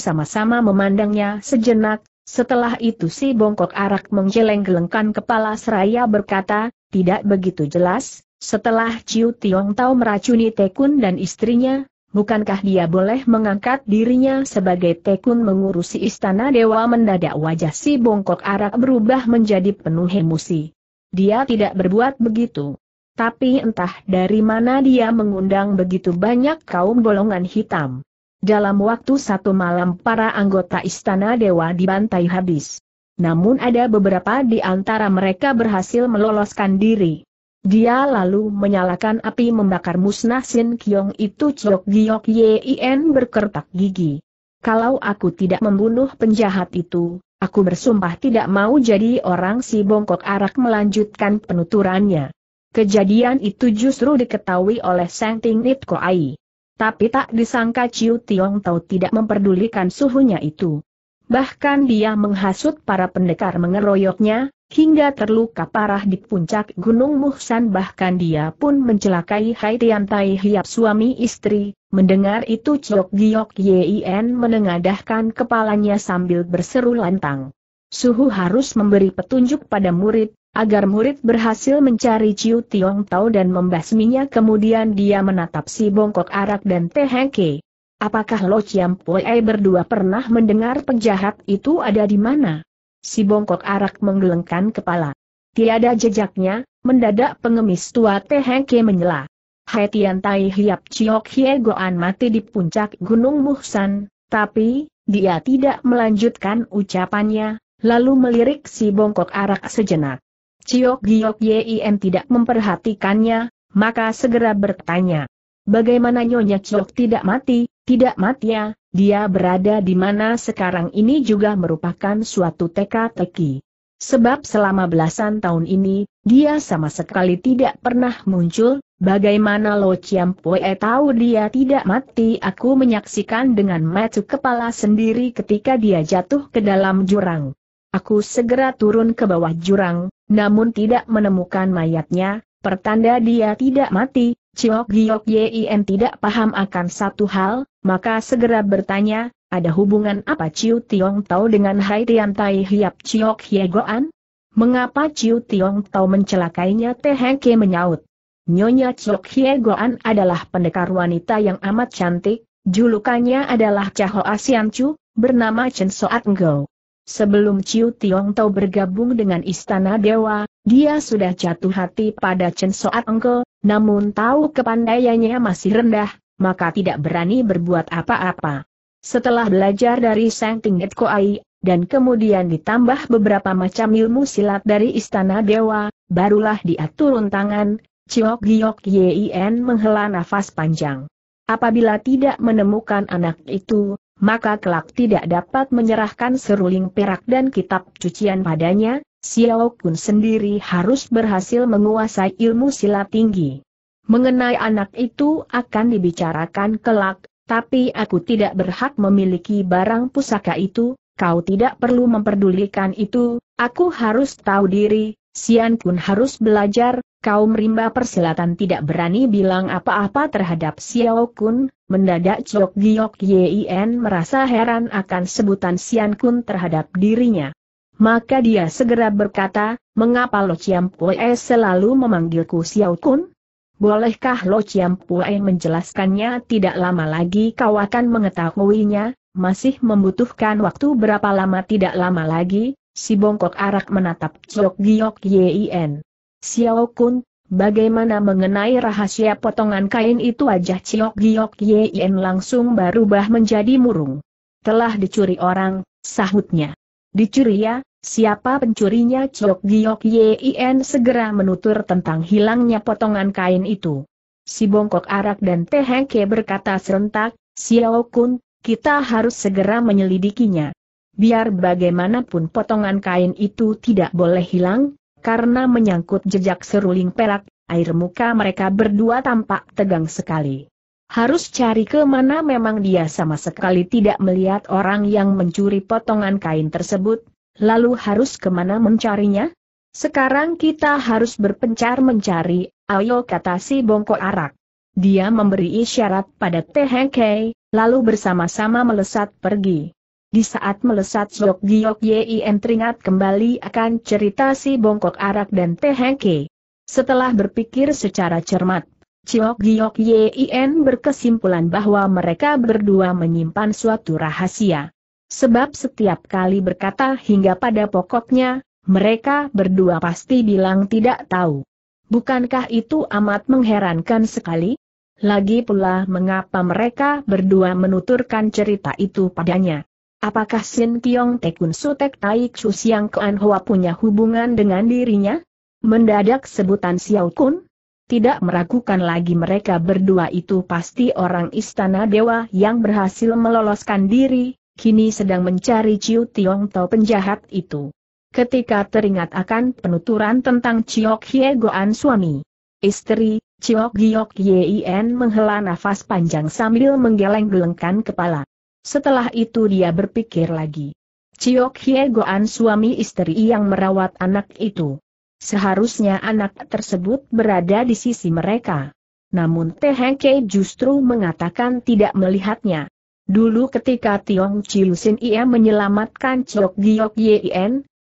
sama-sama memandangnya sejenak, setelah itu si bongkok arak menggeleng-gelengkan kepala seraya berkata, tidak begitu jelas, setelah Ciu Tiong Tao meracuni Tekun dan istrinya, bukankah dia boleh mengangkat dirinya sebagai Tekun mengurusi istana dewa mendadak wajah si bongkok arak berubah menjadi penuh emosi. Dia tidak berbuat begitu. Tapi entah dari mana dia mengundang begitu banyak kaum golongan hitam. Dalam waktu satu malam para anggota istana dewa dibantai habis. Namun ada beberapa di antara mereka berhasil meloloskan diri. Dia lalu menyalakan api membakar musnah Sin Kyong itu Chok Giok Yien berkertak gigi. Kalau aku tidak membunuh penjahat itu, aku bersumpah tidak mau jadi orang si bongkok arak melanjutkan penuturannya. Kejadian itu justru diketahui oleh Sang Ting Nit Ai. Tapi tak disangka Ciu Tiong Tau tidak memperdulikan suhunya itu. Bahkan dia menghasut para pendekar mengeroyoknya, hingga terluka parah di puncak Gunung Muhsan bahkan dia pun mencelakai Hai Tian Tai Hiap suami istri, mendengar itu Ciok Giok Yin menengadahkan kepalanya sambil berseru lantang. Suhu harus memberi petunjuk pada murid, agar murid berhasil mencari Ciu Tiong Tao dan membasminya kemudian dia menatap si bongkok arak dan tehengke. Apakah Lo Chiam Pue berdua pernah mendengar penjahat itu ada di mana? Si bongkok arak menggelengkan kepala. Tiada jejaknya, mendadak pengemis tua tehengke menyela. Hai Tian Tai Hiap Chiok Hie Goan mati di puncak Gunung Muhsan, tapi, dia tidak melanjutkan ucapannya, lalu melirik si bongkok arak sejenak. Ciok Giok Yim tidak memperhatikannya, maka segera bertanya. Bagaimana Nyonya Ciok tidak mati, tidak mati ya, dia berada di mana sekarang ini juga merupakan suatu teka-teki. Sebab selama belasan tahun ini, dia sama sekali tidak pernah muncul, bagaimana Lo Chiam Pue tahu dia tidak mati aku menyaksikan dengan mata kepala sendiri ketika dia jatuh ke dalam jurang. Aku segera turun ke bawah jurang, namun tidak menemukan mayatnya, pertanda dia tidak mati, Ciok Giok Yin tidak paham akan satu hal, maka segera bertanya, ada hubungan apa Ciu Tiong Tau dengan Hai Tian Tai Hiap Ciok Yegoan? Mengapa Ciu Tiong Tau mencelakainya Teh menyaut. Nyonya Ciok Yegoan adalah pendekar wanita yang amat cantik, julukannya adalah Cahoa Asian Chu, bernama Chen Soat Ngo. Sebelum Ciu Tiong Tau bergabung dengan Istana Dewa, dia sudah jatuh hati pada Chen Soat Engke, namun tahu kepandaiannya masih rendah, maka tidak berani berbuat apa-apa. Setelah belajar dari Sang Tingit Koai, dan kemudian ditambah beberapa macam ilmu silat dari Istana Dewa, barulah dia turun tangan, Ciok Giok Yien menghela nafas panjang. Apabila tidak menemukan anak itu, maka kelak tidak dapat menyerahkan seruling perak dan kitab cucian padanya, Xiao Kun sendiri harus berhasil menguasai ilmu silat tinggi. Mengenai anak itu akan dibicarakan kelak, tapi aku tidak berhak memiliki barang pusaka itu, kau tidak perlu memperdulikan itu, aku harus tahu diri, Sian Kun harus belajar, kaum rimba persilatan tidak berani bilang apa-apa terhadap Xiao Kun, mendadak Chok Giok Yien merasa heran akan sebutan Sian Kun terhadap dirinya. Maka dia segera berkata, mengapa Lo Chiam Pue selalu memanggilku Xiao Kun? Bolehkah Lo Chiam Pue menjelaskannya tidak lama lagi kau akan mengetahuinya, masih membutuhkan waktu berapa lama tidak lama lagi, Si bongkok arak menatap Chok Giok Yin. Xiao Kun, bagaimana mengenai rahasia potongan kain itu wajah Chok Giok Yin langsung berubah menjadi murung. Telah dicuri orang, sahutnya. Dicuri ya, siapa pencurinya Chok Giok Yin segera menutur tentang hilangnya potongan kain itu. Si bongkok arak dan Tehengke berkata serentak, Xiao Kun, kita harus segera menyelidikinya biar bagaimanapun potongan kain itu tidak boleh hilang, karena menyangkut jejak seruling perak, air muka mereka berdua tampak tegang sekali. Harus cari ke mana memang dia sama sekali tidak melihat orang yang mencuri potongan kain tersebut, lalu harus kemana mencarinya? Sekarang kita harus berpencar mencari, ayo kata si bongkok arak. Dia memberi isyarat pada THK, lalu bersama-sama melesat pergi. Di saat melesat Sok Giok Yien teringat kembali akan cerita si bongkok arak dan tehengke. Setelah berpikir secara cermat, Ciok Giok Yien berkesimpulan bahwa mereka berdua menyimpan suatu rahasia. Sebab setiap kali berkata hingga pada pokoknya, mereka berdua pasti bilang tidak tahu. Bukankah itu amat mengherankan sekali? Lagi pula mengapa mereka berdua menuturkan cerita itu padanya? Apakah Sin Kiong Tekun Sutek Tai Chu Siang Kuan Hoa punya hubungan dengan dirinya? Mendadak sebutan Xiao Kun? Tidak meragukan lagi mereka berdua itu pasti orang istana dewa yang berhasil meloloskan diri, kini sedang mencari Ciu Tiong Tau penjahat itu. Ketika teringat akan penuturan tentang Ciok Hye Goan suami istri, Ciok Giok Yien menghela nafas panjang sambil menggeleng-gelengkan kepala. Setelah itu dia berpikir lagi. Ciok Hie Goan suami istri yang merawat anak itu. Seharusnya anak tersebut berada di sisi mereka. Namun Tehengke justru mengatakan tidak melihatnya. Dulu ketika Tiong Sin ia menyelamatkan Ciok Giok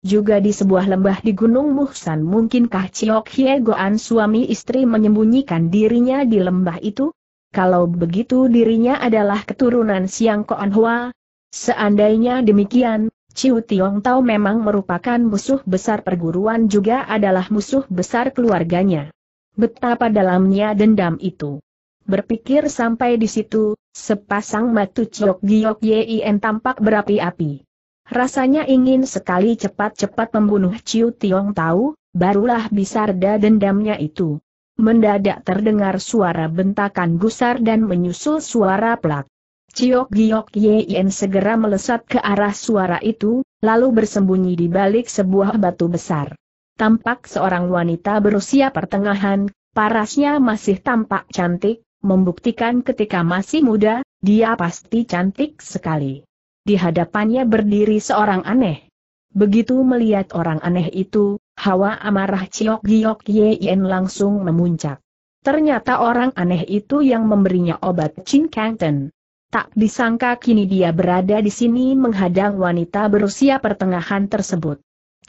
juga di sebuah lembah di Gunung Muhsan mungkinkah Ciok Hie Goan suami istri menyembunyikan dirinya di lembah itu? kalau begitu dirinya adalah keturunan Siang Koan Hua. Seandainya demikian, Ciu Tiong Tao memang merupakan musuh besar perguruan juga adalah musuh besar keluarganya. Betapa dalamnya dendam itu. Berpikir sampai di situ, sepasang matu Ciok Giok Yien tampak berapi-api. Rasanya ingin sekali cepat-cepat membunuh Ciu Tiong Tao, barulah bisa reda dendamnya itu. Mendadak terdengar suara bentakan gusar dan menyusul suara pelak. Ciok Giok Yen segera melesat ke arah suara itu, lalu bersembunyi di balik sebuah batu besar. Tampak seorang wanita berusia pertengahan, parasnya masih tampak cantik, membuktikan ketika masih muda, dia pasti cantik sekali. Di hadapannya berdiri seorang aneh. Begitu melihat orang aneh itu, Hawa amarah Ciok Giok Yen langsung memuncak. Ternyata orang aneh itu yang memberinya obat Chin Canton. Tak disangka kini dia berada di sini menghadang wanita berusia pertengahan tersebut.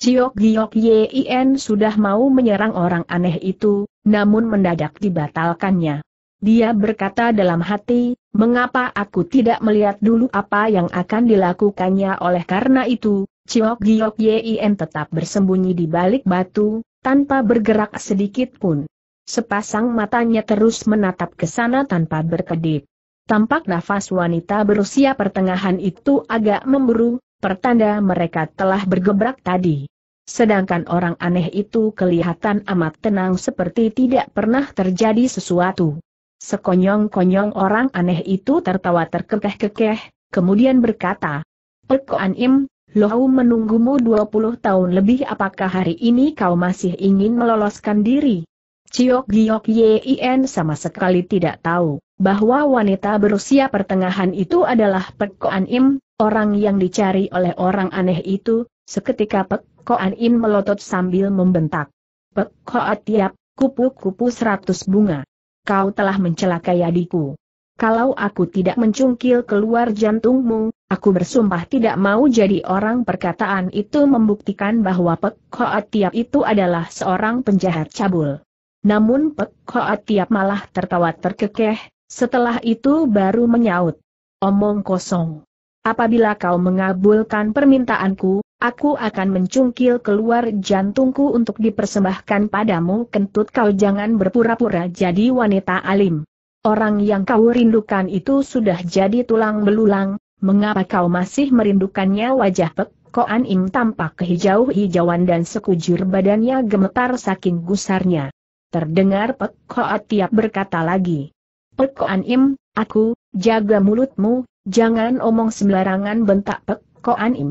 Ciok Giok Yen sudah mau menyerang orang aneh itu, namun mendadak dibatalkannya. Dia berkata dalam hati, mengapa aku tidak melihat dulu apa yang akan dilakukannya oleh karena itu, Ciok Giok Yin tetap bersembunyi di balik batu, tanpa bergerak sedikit pun. Sepasang matanya terus menatap ke sana tanpa berkedip. Tampak nafas wanita berusia pertengahan itu agak memburu, pertanda mereka telah bergebrak tadi. Sedangkan orang aneh itu kelihatan amat tenang seperti tidak pernah terjadi sesuatu. Sekonyong-konyong orang aneh itu tertawa terkekeh-kekeh, kemudian berkata, Pekoan Im, Lohau menunggumu 20 tahun lebih apakah hari ini kau masih ingin meloloskan diri? Ciok Giok Yin sama sekali tidak tahu bahwa wanita berusia pertengahan itu adalah Pek Koan Im, orang yang dicari oleh orang aneh itu, seketika Pek Koan Im melotot sambil membentak. Pek Koat Tiap, kupu-kupu seratus bunga. Kau telah mencelakai adikku kalau aku tidak mencungkil keluar jantungmu, aku bersumpah tidak mau jadi orang perkataan itu membuktikan bahwa Pek Koat Tiap itu adalah seorang penjahat cabul. Namun Pek Koat Tiap malah tertawa terkekeh, setelah itu baru menyaut. Omong kosong. Apabila kau mengabulkan permintaanku, aku akan mencungkil keluar jantungku untuk dipersembahkan padamu kentut kau jangan berpura-pura jadi wanita alim. Orang yang kau rindukan itu sudah jadi tulang belulang, mengapa kau masih merindukannya wajah Pek Koan Im tampak kehijau-hijauan dan sekujur badannya gemetar saking gusarnya. Terdengar Pek Koat tiap berkata lagi. Pek Koan Im, aku, jaga mulutmu, jangan omong sembarangan bentak Pek Koan Im.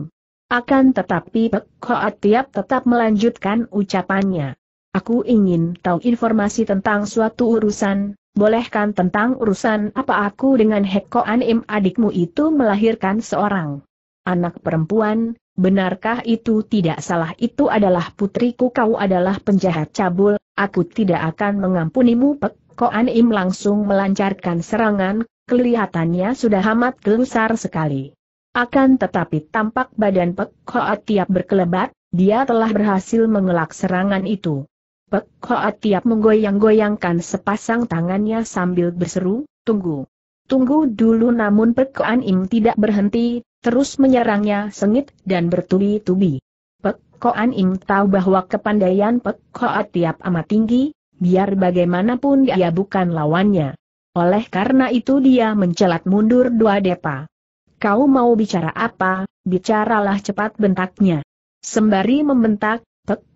Akan tetapi Pek Koat tiap tetap melanjutkan ucapannya. Aku ingin tahu informasi tentang suatu urusan, bolehkan tentang urusan apa aku dengan Heko Anim adikmu itu melahirkan seorang anak perempuan, benarkah itu tidak salah itu adalah putriku kau adalah penjahat cabul, aku tidak akan mengampunimu Pek Anim langsung melancarkan serangan, kelihatannya sudah amat gelusar sekali. Akan tetapi tampak badan Pek tiap berkelebat, dia telah berhasil mengelak serangan itu. Pek Hoa Tiap menggoyang-goyangkan sepasang tangannya sambil berseru, tunggu. Tunggu dulu namun Pek Im tidak berhenti, terus menyerangnya sengit dan bertubi-tubi. Pek Koan Im tahu bahwa kepandaian Pek Hoa Tiap amat tinggi, biar bagaimanapun dia bukan lawannya. Oleh karena itu dia mencelat mundur dua depa. Kau mau bicara apa, bicaralah cepat bentaknya. Sembari membentak,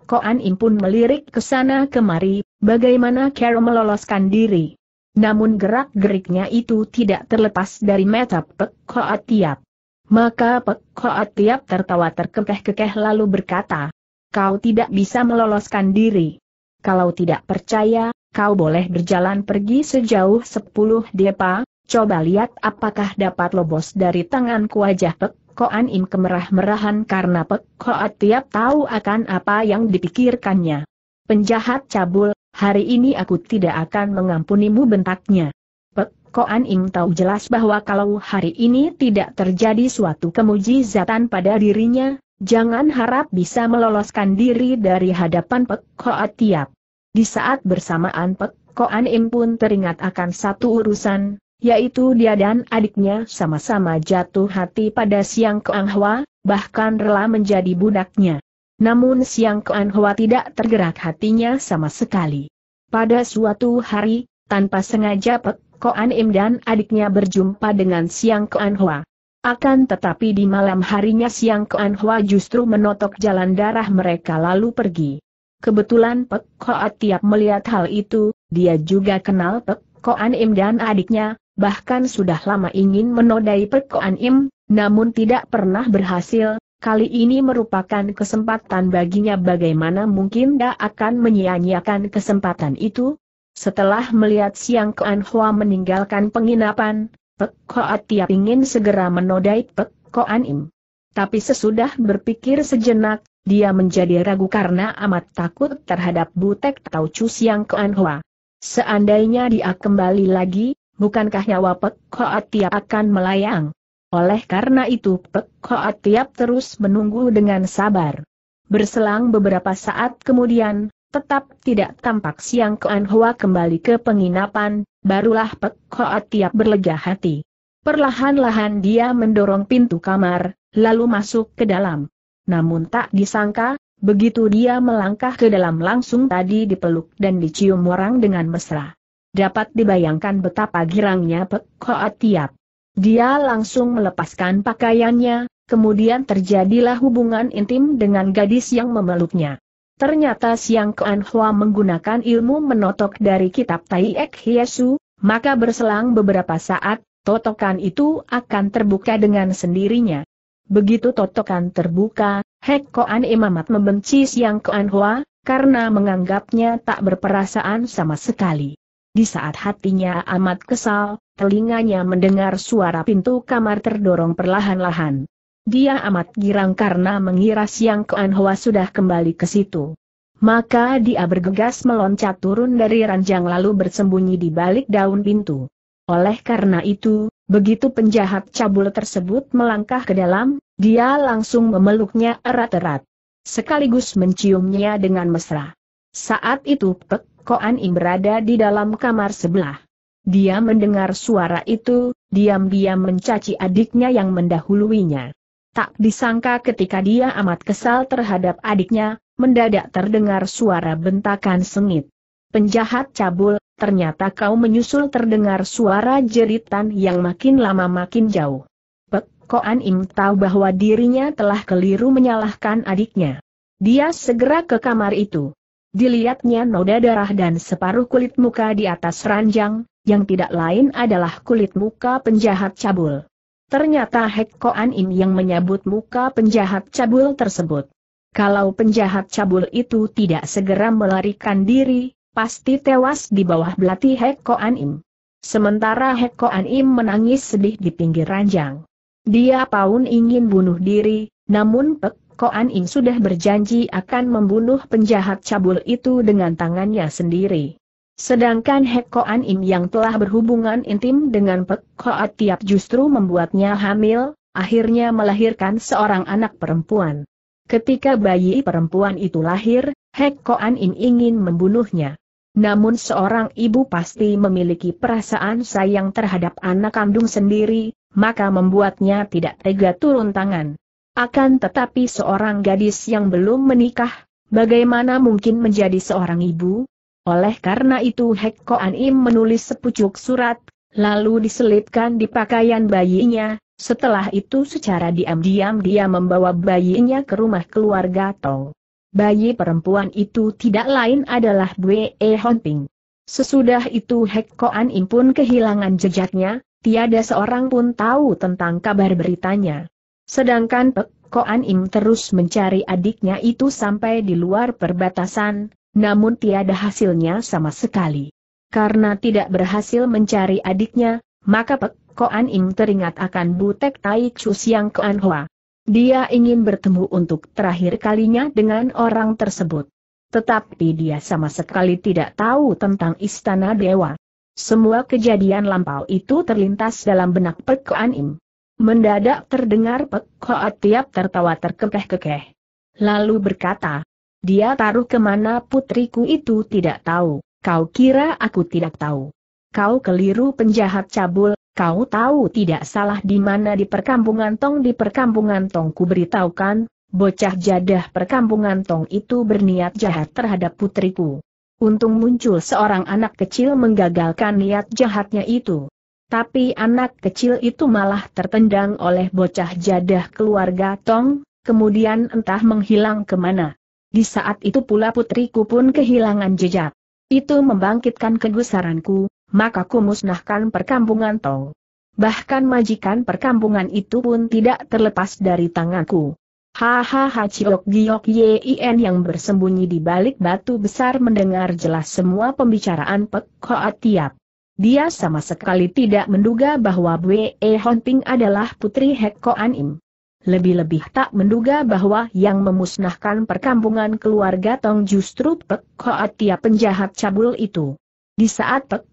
Koan Im pun melirik ke sana kemari, bagaimana Carol meloloskan diri. Namun gerak-geriknya itu tidak terlepas dari mata Pek Koat Tiap. Maka Pek Koat Tiap tertawa terkekeh-kekeh lalu berkata, Kau tidak bisa meloloskan diri. Kalau tidak percaya, kau boleh berjalan pergi sejauh sepuluh depa, coba lihat apakah dapat lobos dari tanganku wajah Pek Koan Im kemerah-merahan karena Pek Koat tiap tahu akan apa yang dipikirkannya. Penjahat cabul, hari ini aku tidak akan mengampunimu bentaknya. Pek Koan Im tahu jelas bahwa kalau hari ini tidak terjadi suatu kemujizatan pada dirinya, jangan harap bisa meloloskan diri dari hadapan Pek Koat tiap. Di saat bersamaan Pek Koan Im pun teringat akan satu urusan, yaitu dia dan adiknya sama-sama jatuh hati pada Siang Keanghua Hwa, bahkan rela menjadi budaknya. Namun Siang Keanghua Hwa tidak tergerak hatinya sama sekali. Pada suatu hari, tanpa sengaja Pek Koan Im dan adiknya berjumpa dengan Siang Keanghua. Hwa. Akan tetapi di malam harinya Siang Keanghua Hwa justru menotok jalan darah mereka lalu pergi. Kebetulan Pek Koat tiap melihat hal itu, dia juga kenal Pek Koan Im dan adiknya, bahkan sudah lama ingin menodai Pek Koan Im, namun tidak pernah berhasil, kali ini merupakan kesempatan baginya bagaimana mungkin dia akan menyia-nyiakan kesempatan itu. Setelah melihat Siang Koan Hua meninggalkan penginapan, Pek Koat Tia ingin segera menodai Pek Koan Im. Tapi sesudah berpikir sejenak, dia menjadi ragu karena amat takut terhadap Butek Tau Chu Siang Koan Hua. Seandainya dia kembali lagi, bukankah nyawa Pek Koat Tiap akan melayang? Oleh karena itu Pek Koat Tiap terus menunggu dengan sabar. Berselang beberapa saat kemudian, tetap tidak tampak Siang Kean Hoa kembali ke penginapan, barulah Pek Koat Tiap berlega hati. Perlahan-lahan dia mendorong pintu kamar, lalu masuk ke dalam. Namun tak disangka, Begitu dia melangkah ke dalam langsung tadi dipeluk dan dicium orang dengan mesra. Dapat dibayangkan betapa girangnya Pek Tiap. Dia langsung melepaskan pakaiannya, kemudian terjadilah hubungan intim dengan gadis yang memeluknya. Ternyata Siang Kuan Hua menggunakan ilmu menotok dari kitab Tai Ek Hiesu, maka berselang beberapa saat, totokan itu akan terbuka dengan sendirinya. Begitu totokan terbuka, Hek Koan Imamat membenci Siang Koan Hua, karena menganggapnya tak berperasaan sama sekali. Di saat hatinya amat kesal, telinganya mendengar suara pintu kamar terdorong perlahan-lahan. Dia amat girang karena mengira Siang Koan Hua sudah kembali ke situ. Maka dia bergegas meloncat turun dari ranjang lalu bersembunyi di balik daun pintu. Oleh karena itu, Begitu penjahat cabul tersebut melangkah ke dalam, dia langsung memeluknya erat-erat. Sekaligus menciumnya dengan mesra. Saat itu Pek Koan Im berada di dalam kamar sebelah. Dia mendengar suara itu, diam-diam mencaci adiknya yang mendahuluinya. Tak disangka ketika dia amat kesal terhadap adiknya, mendadak terdengar suara bentakan sengit. Penjahat cabul, ternyata kau menyusul terdengar suara jeritan yang makin lama makin jauh. Pek Koan Im tahu bahwa dirinya telah keliru menyalahkan adiknya. Dia segera ke kamar itu. Dilihatnya noda darah dan separuh kulit muka di atas ranjang, yang tidak lain adalah kulit muka penjahat cabul. Ternyata Hek Koan Im yang menyebut muka penjahat cabul tersebut. Kalau penjahat cabul itu tidak segera melarikan diri, pasti tewas di bawah belati Heko Anim. Sementara Heko Anim menangis sedih di pinggir ranjang. Dia paun ingin bunuh diri, namun Pek Koan Im sudah berjanji akan membunuh penjahat cabul itu dengan tangannya sendiri. Sedangkan Hek Anim Im yang telah berhubungan intim dengan Pek Ko Tiap justru membuatnya hamil, akhirnya melahirkan seorang anak perempuan. Ketika bayi perempuan itu lahir, Hek Koan In ingin membunuhnya. Namun seorang ibu pasti memiliki perasaan sayang terhadap anak kandung sendiri, maka membuatnya tidak tega turun tangan. Akan tetapi seorang gadis yang belum menikah, bagaimana mungkin menjadi seorang ibu? Oleh karena itu Hek Koan Im menulis sepucuk surat, lalu diselipkan di pakaian bayinya, setelah itu secara diam-diam dia membawa bayinya ke rumah keluarga Tong. Bayi perempuan itu tidak lain adalah Bwe Honping. Sesudah itu Hek Koan Im pun kehilangan jejaknya, tiada seorang pun tahu tentang kabar beritanya. Sedangkan Pek Koan Im terus mencari adiknya itu sampai di luar perbatasan, namun tiada hasilnya sama sekali. Karena tidak berhasil mencari adiknya, maka Pek Koan Ing teringat akan Butek Tai Chu Siang Koan Hua. Dia ingin bertemu untuk terakhir kalinya dengan orang tersebut. Tetapi dia sama sekali tidak tahu tentang istana dewa. Semua kejadian lampau itu terlintas dalam benak Pek Koan Ing. Mendadak terdengar Pek Koat tiap tertawa terkekeh-kekeh. Lalu berkata, dia taruh kemana putriku itu tidak tahu, kau kira aku tidak tahu. Kau keliru penjahat cabul, Kau tahu tidak salah di mana di perkampungan Tong di perkampungan Tong ku beritahukan, bocah jadah perkampungan Tong itu berniat jahat terhadap putriku. Untung muncul seorang anak kecil menggagalkan niat jahatnya itu. Tapi anak kecil itu malah tertendang oleh bocah jadah keluarga Tong, kemudian entah menghilang kemana. Di saat itu pula putriku pun kehilangan jejak. Itu membangkitkan kegusaranku, maka kumusnahkan perkampungan Tong. Bahkan majikan perkampungan itu pun tidak terlepas dari tanganku. Hahaha Ciok Giok Yin yang bersembunyi di balik batu besar mendengar jelas semua pembicaraan Pek Koat Tiap. Dia sama sekali tidak menduga bahwa Bwe Honping adalah putri Hek Koan Im. Lebih-lebih tak menduga bahwa yang memusnahkan perkampungan keluarga Tong justru Pek Koat Tiap penjahat cabul itu. Di saat Pek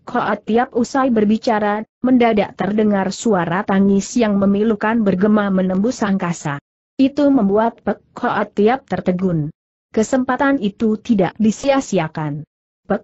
tiap usai berbicara, mendadak terdengar suara tangis yang memilukan bergema menembus angkasa. Itu membuat Pek tiap tertegun. Kesempatan itu tidak disia-siakan. Pek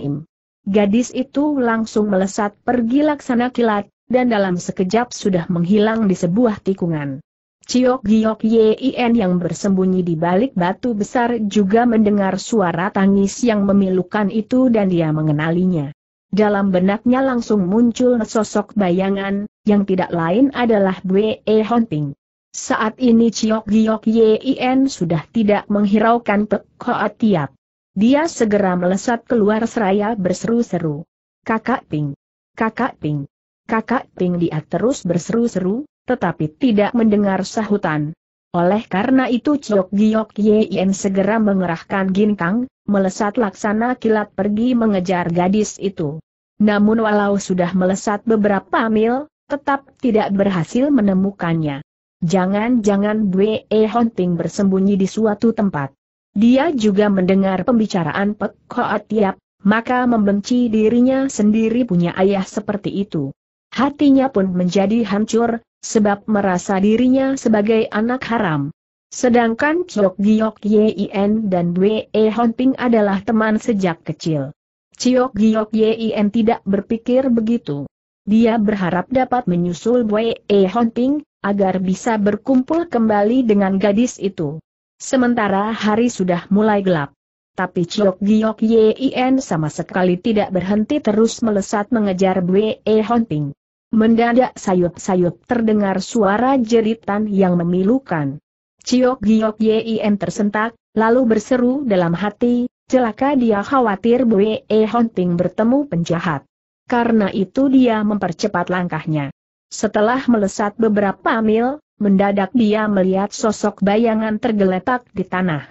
Im. Gadis itu langsung melesat pergi laksana kilat, dan dalam sekejap sudah menghilang di sebuah tikungan. Ciok Giok Yien yang bersembunyi di balik batu besar juga mendengar suara tangis yang memilukan itu dan dia mengenalinya. Dalam benaknya langsung muncul sosok bayangan, yang tidak lain adalah Bwe Honting. Saat ini Ciok Giok Yien sudah tidak menghiraukan Pek Tiap. Dia segera melesat keluar seraya berseru-seru. Kakak Ping! Kakak Ping! Kakak Ping dia terus berseru-seru, tetapi tidak mendengar sahutan. Oleh karena itu Chok Giok Yen segera mengerahkan ginkang, melesat laksana kilat pergi mengejar gadis itu. Namun walau sudah melesat beberapa mil, tetap tidak berhasil menemukannya. Jangan-jangan Bwe e Honting bersembunyi di suatu tempat. Dia juga mendengar pembicaraan Pek Koat Atiap, maka membenci dirinya sendiri punya ayah seperti itu. Hatinya pun menjadi hancur, sebab merasa dirinya sebagai anak haram. Sedangkan Chok Giok Yien dan Wee Honping adalah teman sejak kecil. Chok Giok Yien tidak berpikir begitu. Dia berharap dapat menyusul Wee Honping, agar bisa berkumpul kembali dengan gadis itu. Sementara hari sudah mulai gelap. Tapi Chok Giok Yien sama sekali tidak berhenti terus melesat mengejar Wee Honping. Mendadak sayup-sayup terdengar suara jeritan yang memilukan. Ciok Giok Yim tersentak, lalu berseru dalam hati, celaka dia khawatir Bwe e Honting bertemu penjahat. Karena itu dia mempercepat langkahnya. Setelah melesat beberapa mil, mendadak dia melihat sosok bayangan tergeletak di tanah.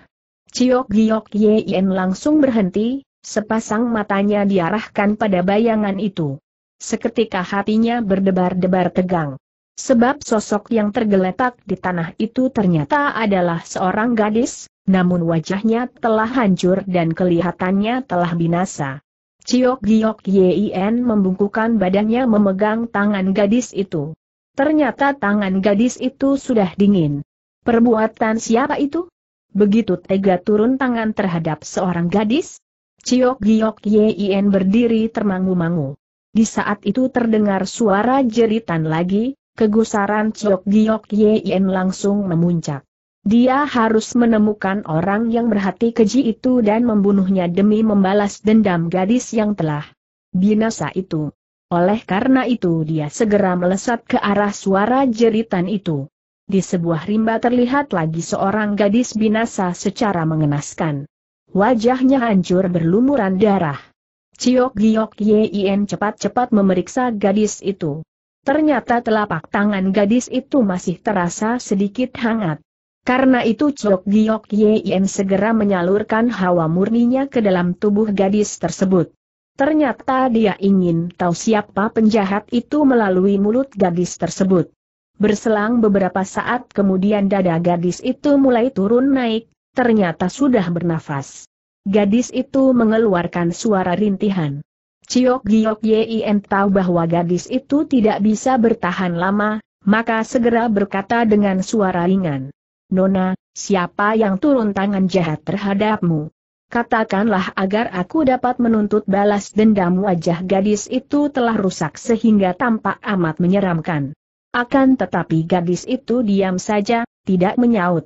Ciok Giok Yien langsung berhenti, sepasang matanya diarahkan pada bayangan itu. Seketika hatinya berdebar-debar tegang. Sebab sosok yang tergeletak di tanah itu ternyata adalah seorang gadis, namun wajahnya telah hancur dan kelihatannya telah binasa. Ciok Giok Yien membungkukan badannya memegang tangan gadis itu. Ternyata tangan gadis itu sudah dingin. Perbuatan siapa itu? Begitu tega turun tangan terhadap seorang gadis? Ciok Giok Yien berdiri termangu-mangu. Di saat itu terdengar suara jeritan lagi, kegusaran Ciok Giok Yen langsung memuncak. Dia harus menemukan orang yang berhati keji itu dan membunuhnya demi membalas dendam gadis yang telah binasa itu. Oleh karena itu dia segera melesat ke arah suara jeritan itu. Di sebuah rimba terlihat lagi seorang gadis binasa secara mengenaskan. Wajahnya hancur berlumuran darah. Ciok Giok Yin cepat-cepat memeriksa gadis itu. Ternyata telapak tangan gadis itu masih terasa sedikit hangat. Karena itu Ciok Giok Yin segera menyalurkan hawa murninya ke dalam tubuh gadis tersebut. Ternyata dia ingin tahu siapa penjahat itu melalui mulut gadis tersebut. Berselang beberapa saat kemudian dada gadis itu mulai turun naik, ternyata sudah bernafas. Gadis itu mengeluarkan suara rintihan. Ciok Giok Yien tahu bahwa gadis itu tidak bisa bertahan lama, maka segera berkata dengan suara ringan. Nona, siapa yang turun tangan jahat terhadapmu? Katakanlah agar aku dapat menuntut balas dendam wajah gadis itu telah rusak sehingga tampak amat menyeramkan. Akan tetapi gadis itu diam saja, tidak menyaut.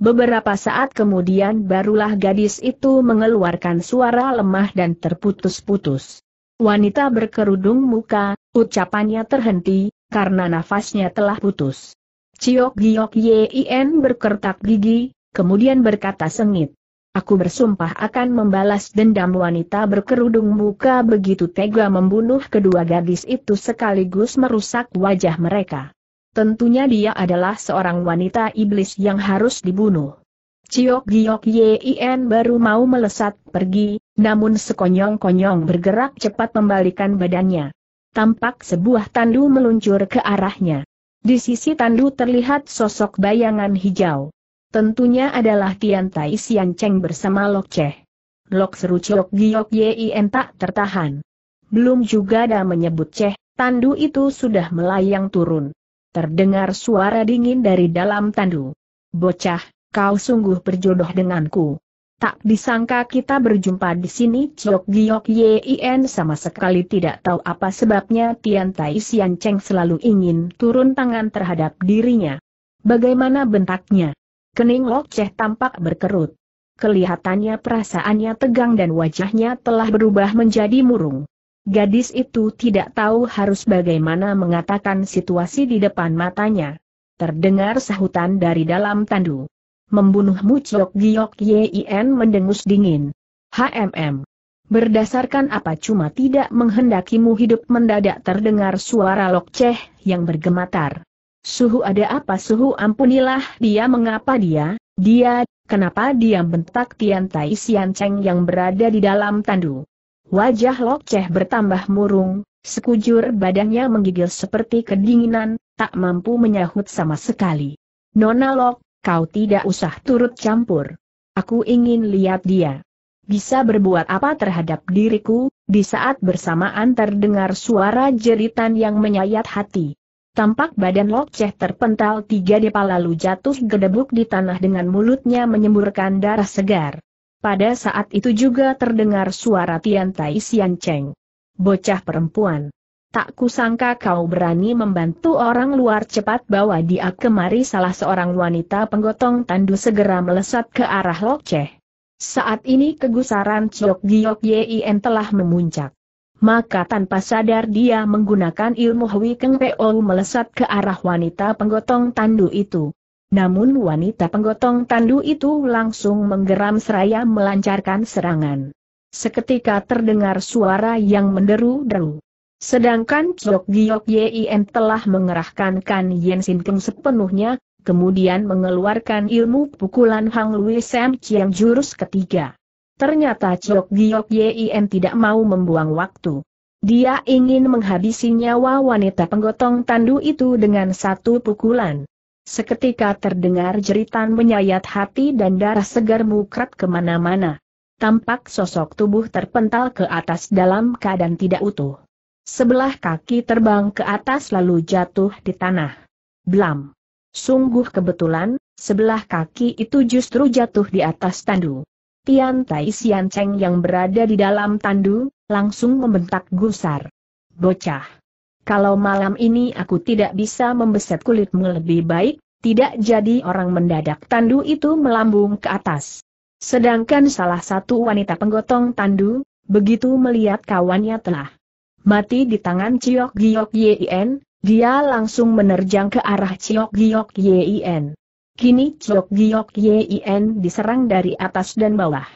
Beberapa saat kemudian barulah gadis itu mengeluarkan suara lemah dan terputus-putus. Wanita berkerudung muka, ucapannya terhenti, karena nafasnya telah putus. Ciok Giok Yin berkertak gigi, kemudian berkata sengit. Aku bersumpah akan membalas dendam wanita berkerudung muka begitu tega membunuh kedua gadis itu sekaligus merusak wajah mereka. Tentunya dia adalah seorang wanita iblis yang harus dibunuh. Ciok Giok Yin baru mau melesat pergi, namun sekonyong-konyong bergerak cepat membalikan badannya. Tampak sebuah tandu meluncur ke arahnya. Di sisi tandu terlihat sosok bayangan hijau. Tentunya adalah Tian Tai Sian Cheng bersama Lok Cheh. Lok seru Ciok Giok Yin tak tertahan. Belum juga ada menyebut Cheh, tandu itu sudah melayang turun. Terdengar suara dingin dari dalam tandu. Bocah, kau sungguh berjodoh denganku. Tak disangka kita berjumpa di sini Ciok Giok Yin sama sekali tidak tahu apa sebabnya Tian Tai Sian Cheng selalu ingin turun tangan terhadap dirinya. Bagaimana bentaknya? Kening Lok Cheh tampak berkerut. Kelihatannya perasaannya tegang dan wajahnya telah berubah menjadi murung. Gadis itu tidak tahu harus bagaimana mengatakan situasi di depan matanya. Terdengar sahutan dari dalam tandu. Membunuhmu Chok Giok Yin mendengus dingin. HMM. Berdasarkan apa cuma tidak menghendakimu hidup mendadak terdengar suara Lok yang bergematar. Suhu ada apa suhu ampunilah dia mengapa dia, dia, kenapa dia bentak Tian Tai Sian Cheng yang berada di dalam tandu. Wajah Lok Lokceh bertambah murung, sekujur badannya menggigil seperti kedinginan, tak mampu menyahut sama sekali. Nona Lok, kau tidak usah turut campur. Aku ingin lihat dia. Bisa berbuat apa terhadap diriku, di saat bersamaan terdengar suara jeritan yang menyayat hati. Tampak badan Lokceh terpental tiga depa lalu jatuh gedebuk di tanah dengan mulutnya menyemburkan darah segar. Pada saat itu juga terdengar suara Tian Tai Sian Cheng. Bocah perempuan. Tak kusangka kau berani membantu orang luar cepat bawa dia kemari salah seorang wanita penggotong tandu segera melesat ke arah Lokceh. Saat ini kegusaran Ciok Giok Yien telah memuncak. Maka tanpa sadar dia menggunakan ilmu Hui Keng Peo melesat ke arah wanita penggotong tandu itu. Namun wanita penggotong tandu itu langsung menggeram seraya melancarkan serangan. Seketika terdengar suara yang menderu-deru. Sedangkan Chok Giok Yin telah mengerahkan Kan Yen Sin Keng sepenuhnya, kemudian mengeluarkan ilmu pukulan Hang Lui Sam Chiang jurus ketiga. Ternyata Chok Giok Yin tidak mau membuang waktu. Dia ingin menghabisi nyawa wanita penggotong tandu itu dengan satu pukulan. Seketika terdengar jeritan menyayat hati dan darah segar mukrat kemana-mana. Tampak sosok tubuh terpental ke atas dalam keadaan tidak utuh. Sebelah kaki terbang ke atas lalu jatuh di tanah. Blam. Sungguh kebetulan, sebelah kaki itu justru jatuh di atas tandu. Tian Tai Sian Cheng yang berada di dalam tandu, langsung membentak gusar. Bocah kalau malam ini aku tidak bisa membeset kulitmu lebih baik, tidak jadi orang mendadak tandu itu melambung ke atas. Sedangkan salah satu wanita penggotong tandu, begitu melihat kawannya telah mati di tangan Ciok Giok Yien, dia langsung menerjang ke arah Ciok Giok Yien. Kini Ciok Giok Yien diserang dari atas dan bawah.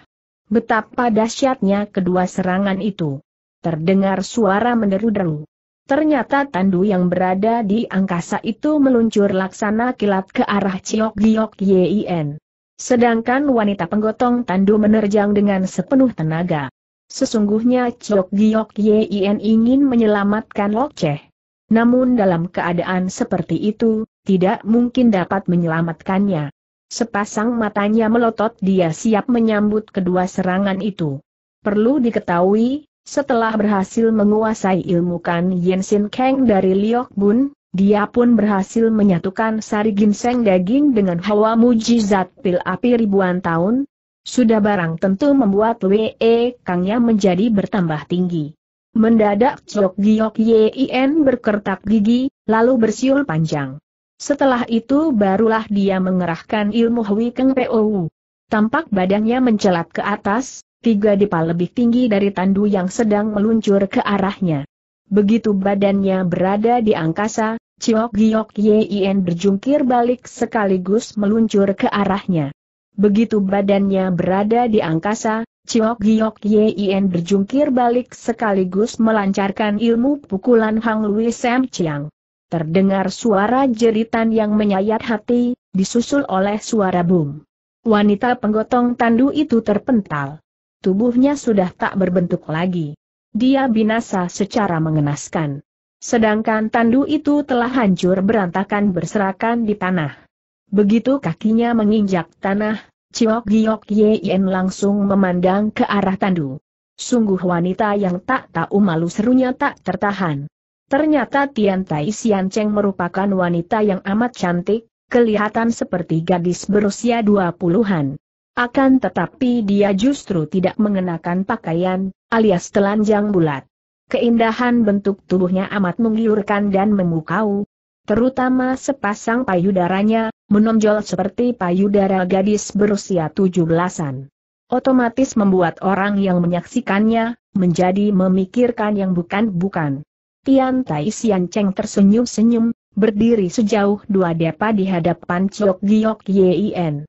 Betapa dahsyatnya kedua serangan itu. Terdengar suara menderu-deru. Ternyata tandu yang berada di angkasa itu meluncur laksana kilat ke arah Ciok Giok Yin. Sedangkan wanita penggotong tandu menerjang dengan sepenuh tenaga. Sesungguhnya Ciok Giok Yin ingin menyelamatkan Lokceh. Namun dalam keadaan seperti itu, tidak mungkin dapat menyelamatkannya. Sepasang matanya melotot dia siap menyambut kedua serangan itu. Perlu diketahui, setelah berhasil menguasai ilmu Kan Sin Kang dari Liok Bun, dia pun berhasil menyatukan sari ginseng daging dengan hawa mujizat pil api ribuan tahun. Sudah barang tentu membuat WE Kangnya menjadi bertambah tinggi. Mendadak Chok Giok Yin berkertak gigi, lalu bersiul panjang. Setelah itu barulah dia mengerahkan ilmu Hui Keng POU. Tampak badannya mencelat ke atas, tiga dipa lebih tinggi dari tandu yang sedang meluncur ke arahnya. Begitu badannya berada di angkasa, Ciok Giok Yin berjungkir balik sekaligus meluncur ke arahnya. Begitu badannya berada di angkasa, Ciok Giok Yin berjungkir balik sekaligus melancarkan ilmu pukulan Hang Lui Sam Chiang. Terdengar suara jeritan yang menyayat hati, disusul oleh suara boom. Wanita penggotong tandu itu terpental tubuhnya sudah tak berbentuk lagi. Dia binasa secara mengenaskan. Sedangkan tandu itu telah hancur berantakan berserakan di tanah. Begitu kakinya menginjak tanah, Ciok Giok Yen langsung memandang ke arah tandu. Sungguh wanita yang tak tahu malu serunya tak tertahan. Ternyata Tian Tai Sian Cheng merupakan wanita yang amat cantik, kelihatan seperti gadis berusia dua puluhan. Akan tetapi dia justru tidak mengenakan pakaian, alias telanjang bulat. Keindahan bentuk tubuhnya amat menggiurkan dan memukau, terutama sepasang payudaranya, menonjol seperti payudara gadis berusia tujuh belasan. Otomatis membuat orang yang menyaksikannya, menjadi memikirkan yang bukan-bukan. Tian Tai Sian Cheng tersenyum-senyum, berdiri sejauh dua depa di hadapan Chok Giok Yien.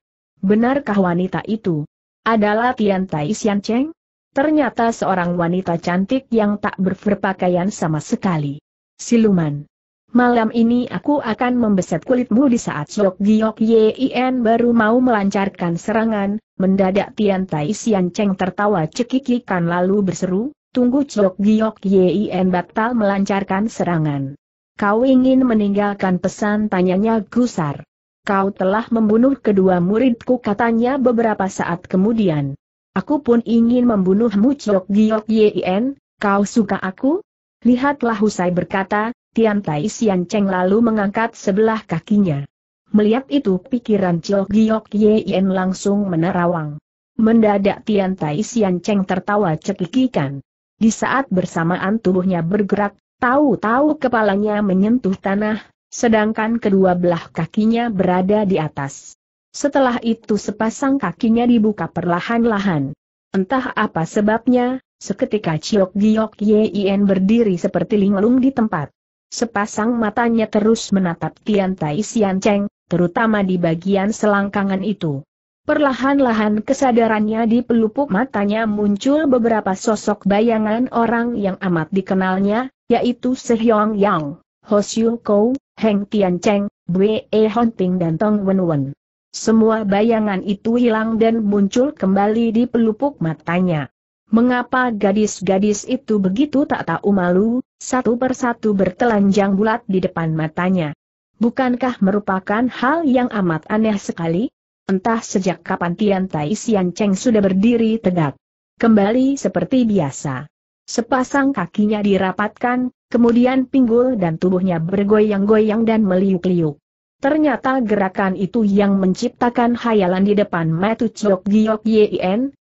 Benarkah wanita itu? Adalah Tian Tai Xian Cheng? Ternyata seorang wanita cantik yang tak berperpakaian sama sekali. Siluman. Malam ini aku akan membeset kulitmu di saat Sok Giok Yien baru mau melancarkan serangan, mendadak Tian Tai Xian Cheng tertawa cekikikan lalu berseru, tunggu Sok Giok Yien batal melancarkan serangan. Kau ingin meninggalkan pesan tanyanya Gusar kau telah membunuh kedua muridku katanya beberapa saat kemudian. Aku pun ingin membunuhmu Chok Giok Yien, kau suka aku? Lihatlah Husai berkata, Tian Tai Sian Cheng lalu mengangkat sebelah kakinya. Melihat itu pikiran Chok Giok Yien langsung menerawang. Mendadak Tian Tai Sian Cheng tertawa cekikikan. Di saat bersamaan tubuhnya bergerak, tahu-tahu kepalanya menyentuh tanah, sedangkan kedua belah kakinya berada di atas. Setelah itu sepasang kakinya dibuka perlahan-lahan. Entah apa sebabnya, seketika Ciok Giok Yien berdiri seperti linglung di tempat. Sepasang matanya terus menatap Tian Tai Sian Cheng, terutama di bagian selangkangan itu. Perlahan-lahan kesadarannya di pelupuk matanya muncul beberapa sosok bayangan orang yang amat dikenalnya, yaitu Sehyong Yang. Ho Siu Kou, Heng Tian Cheng, Bwe E Hon dan Tong Wen Wen. Semua bayangan itu hilang dan muncul kembali di pelupuk matanya. Mengapa gadis-gadis itu begitu tak tahu malu, satu persatu bertelanjang bulat di depan matanya. Bukankah merupakan hal yang amat aneh sekali? Entah sejak kapan Tian Tai Sian Cheng sudah berdiri tegak. Kembali seperti biasa. Sepasang kakinya dirapatkan, kemudian pinggul dan tubuhnya bergoyang-goyang dan meliuk-liuk. Ternyata gerakan itu yang menciptakan hayalan di depan Matu Chok Giok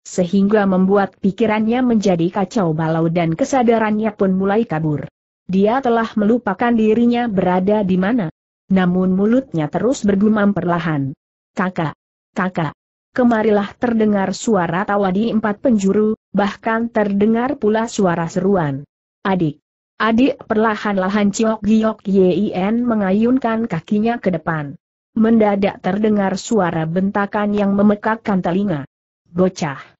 sehingga membuat pikirannya menjadi kacau balau dan kesadarannya pun mulai kabur. Dia telah melupakan dirinya berada di mana. Namun mulutnya terus bergumam perlahan. Kakak, kakak, kemarilah terdengar suara tawa di empat penjuru, bahkan terdengar pula suara seruan. Adik. Adik perlahan-lahan Ciok Giok Yien mengayunkan kakinya ke depan. Mendadak terdengar suara bentakan yang memekakkan telinga. Bocah.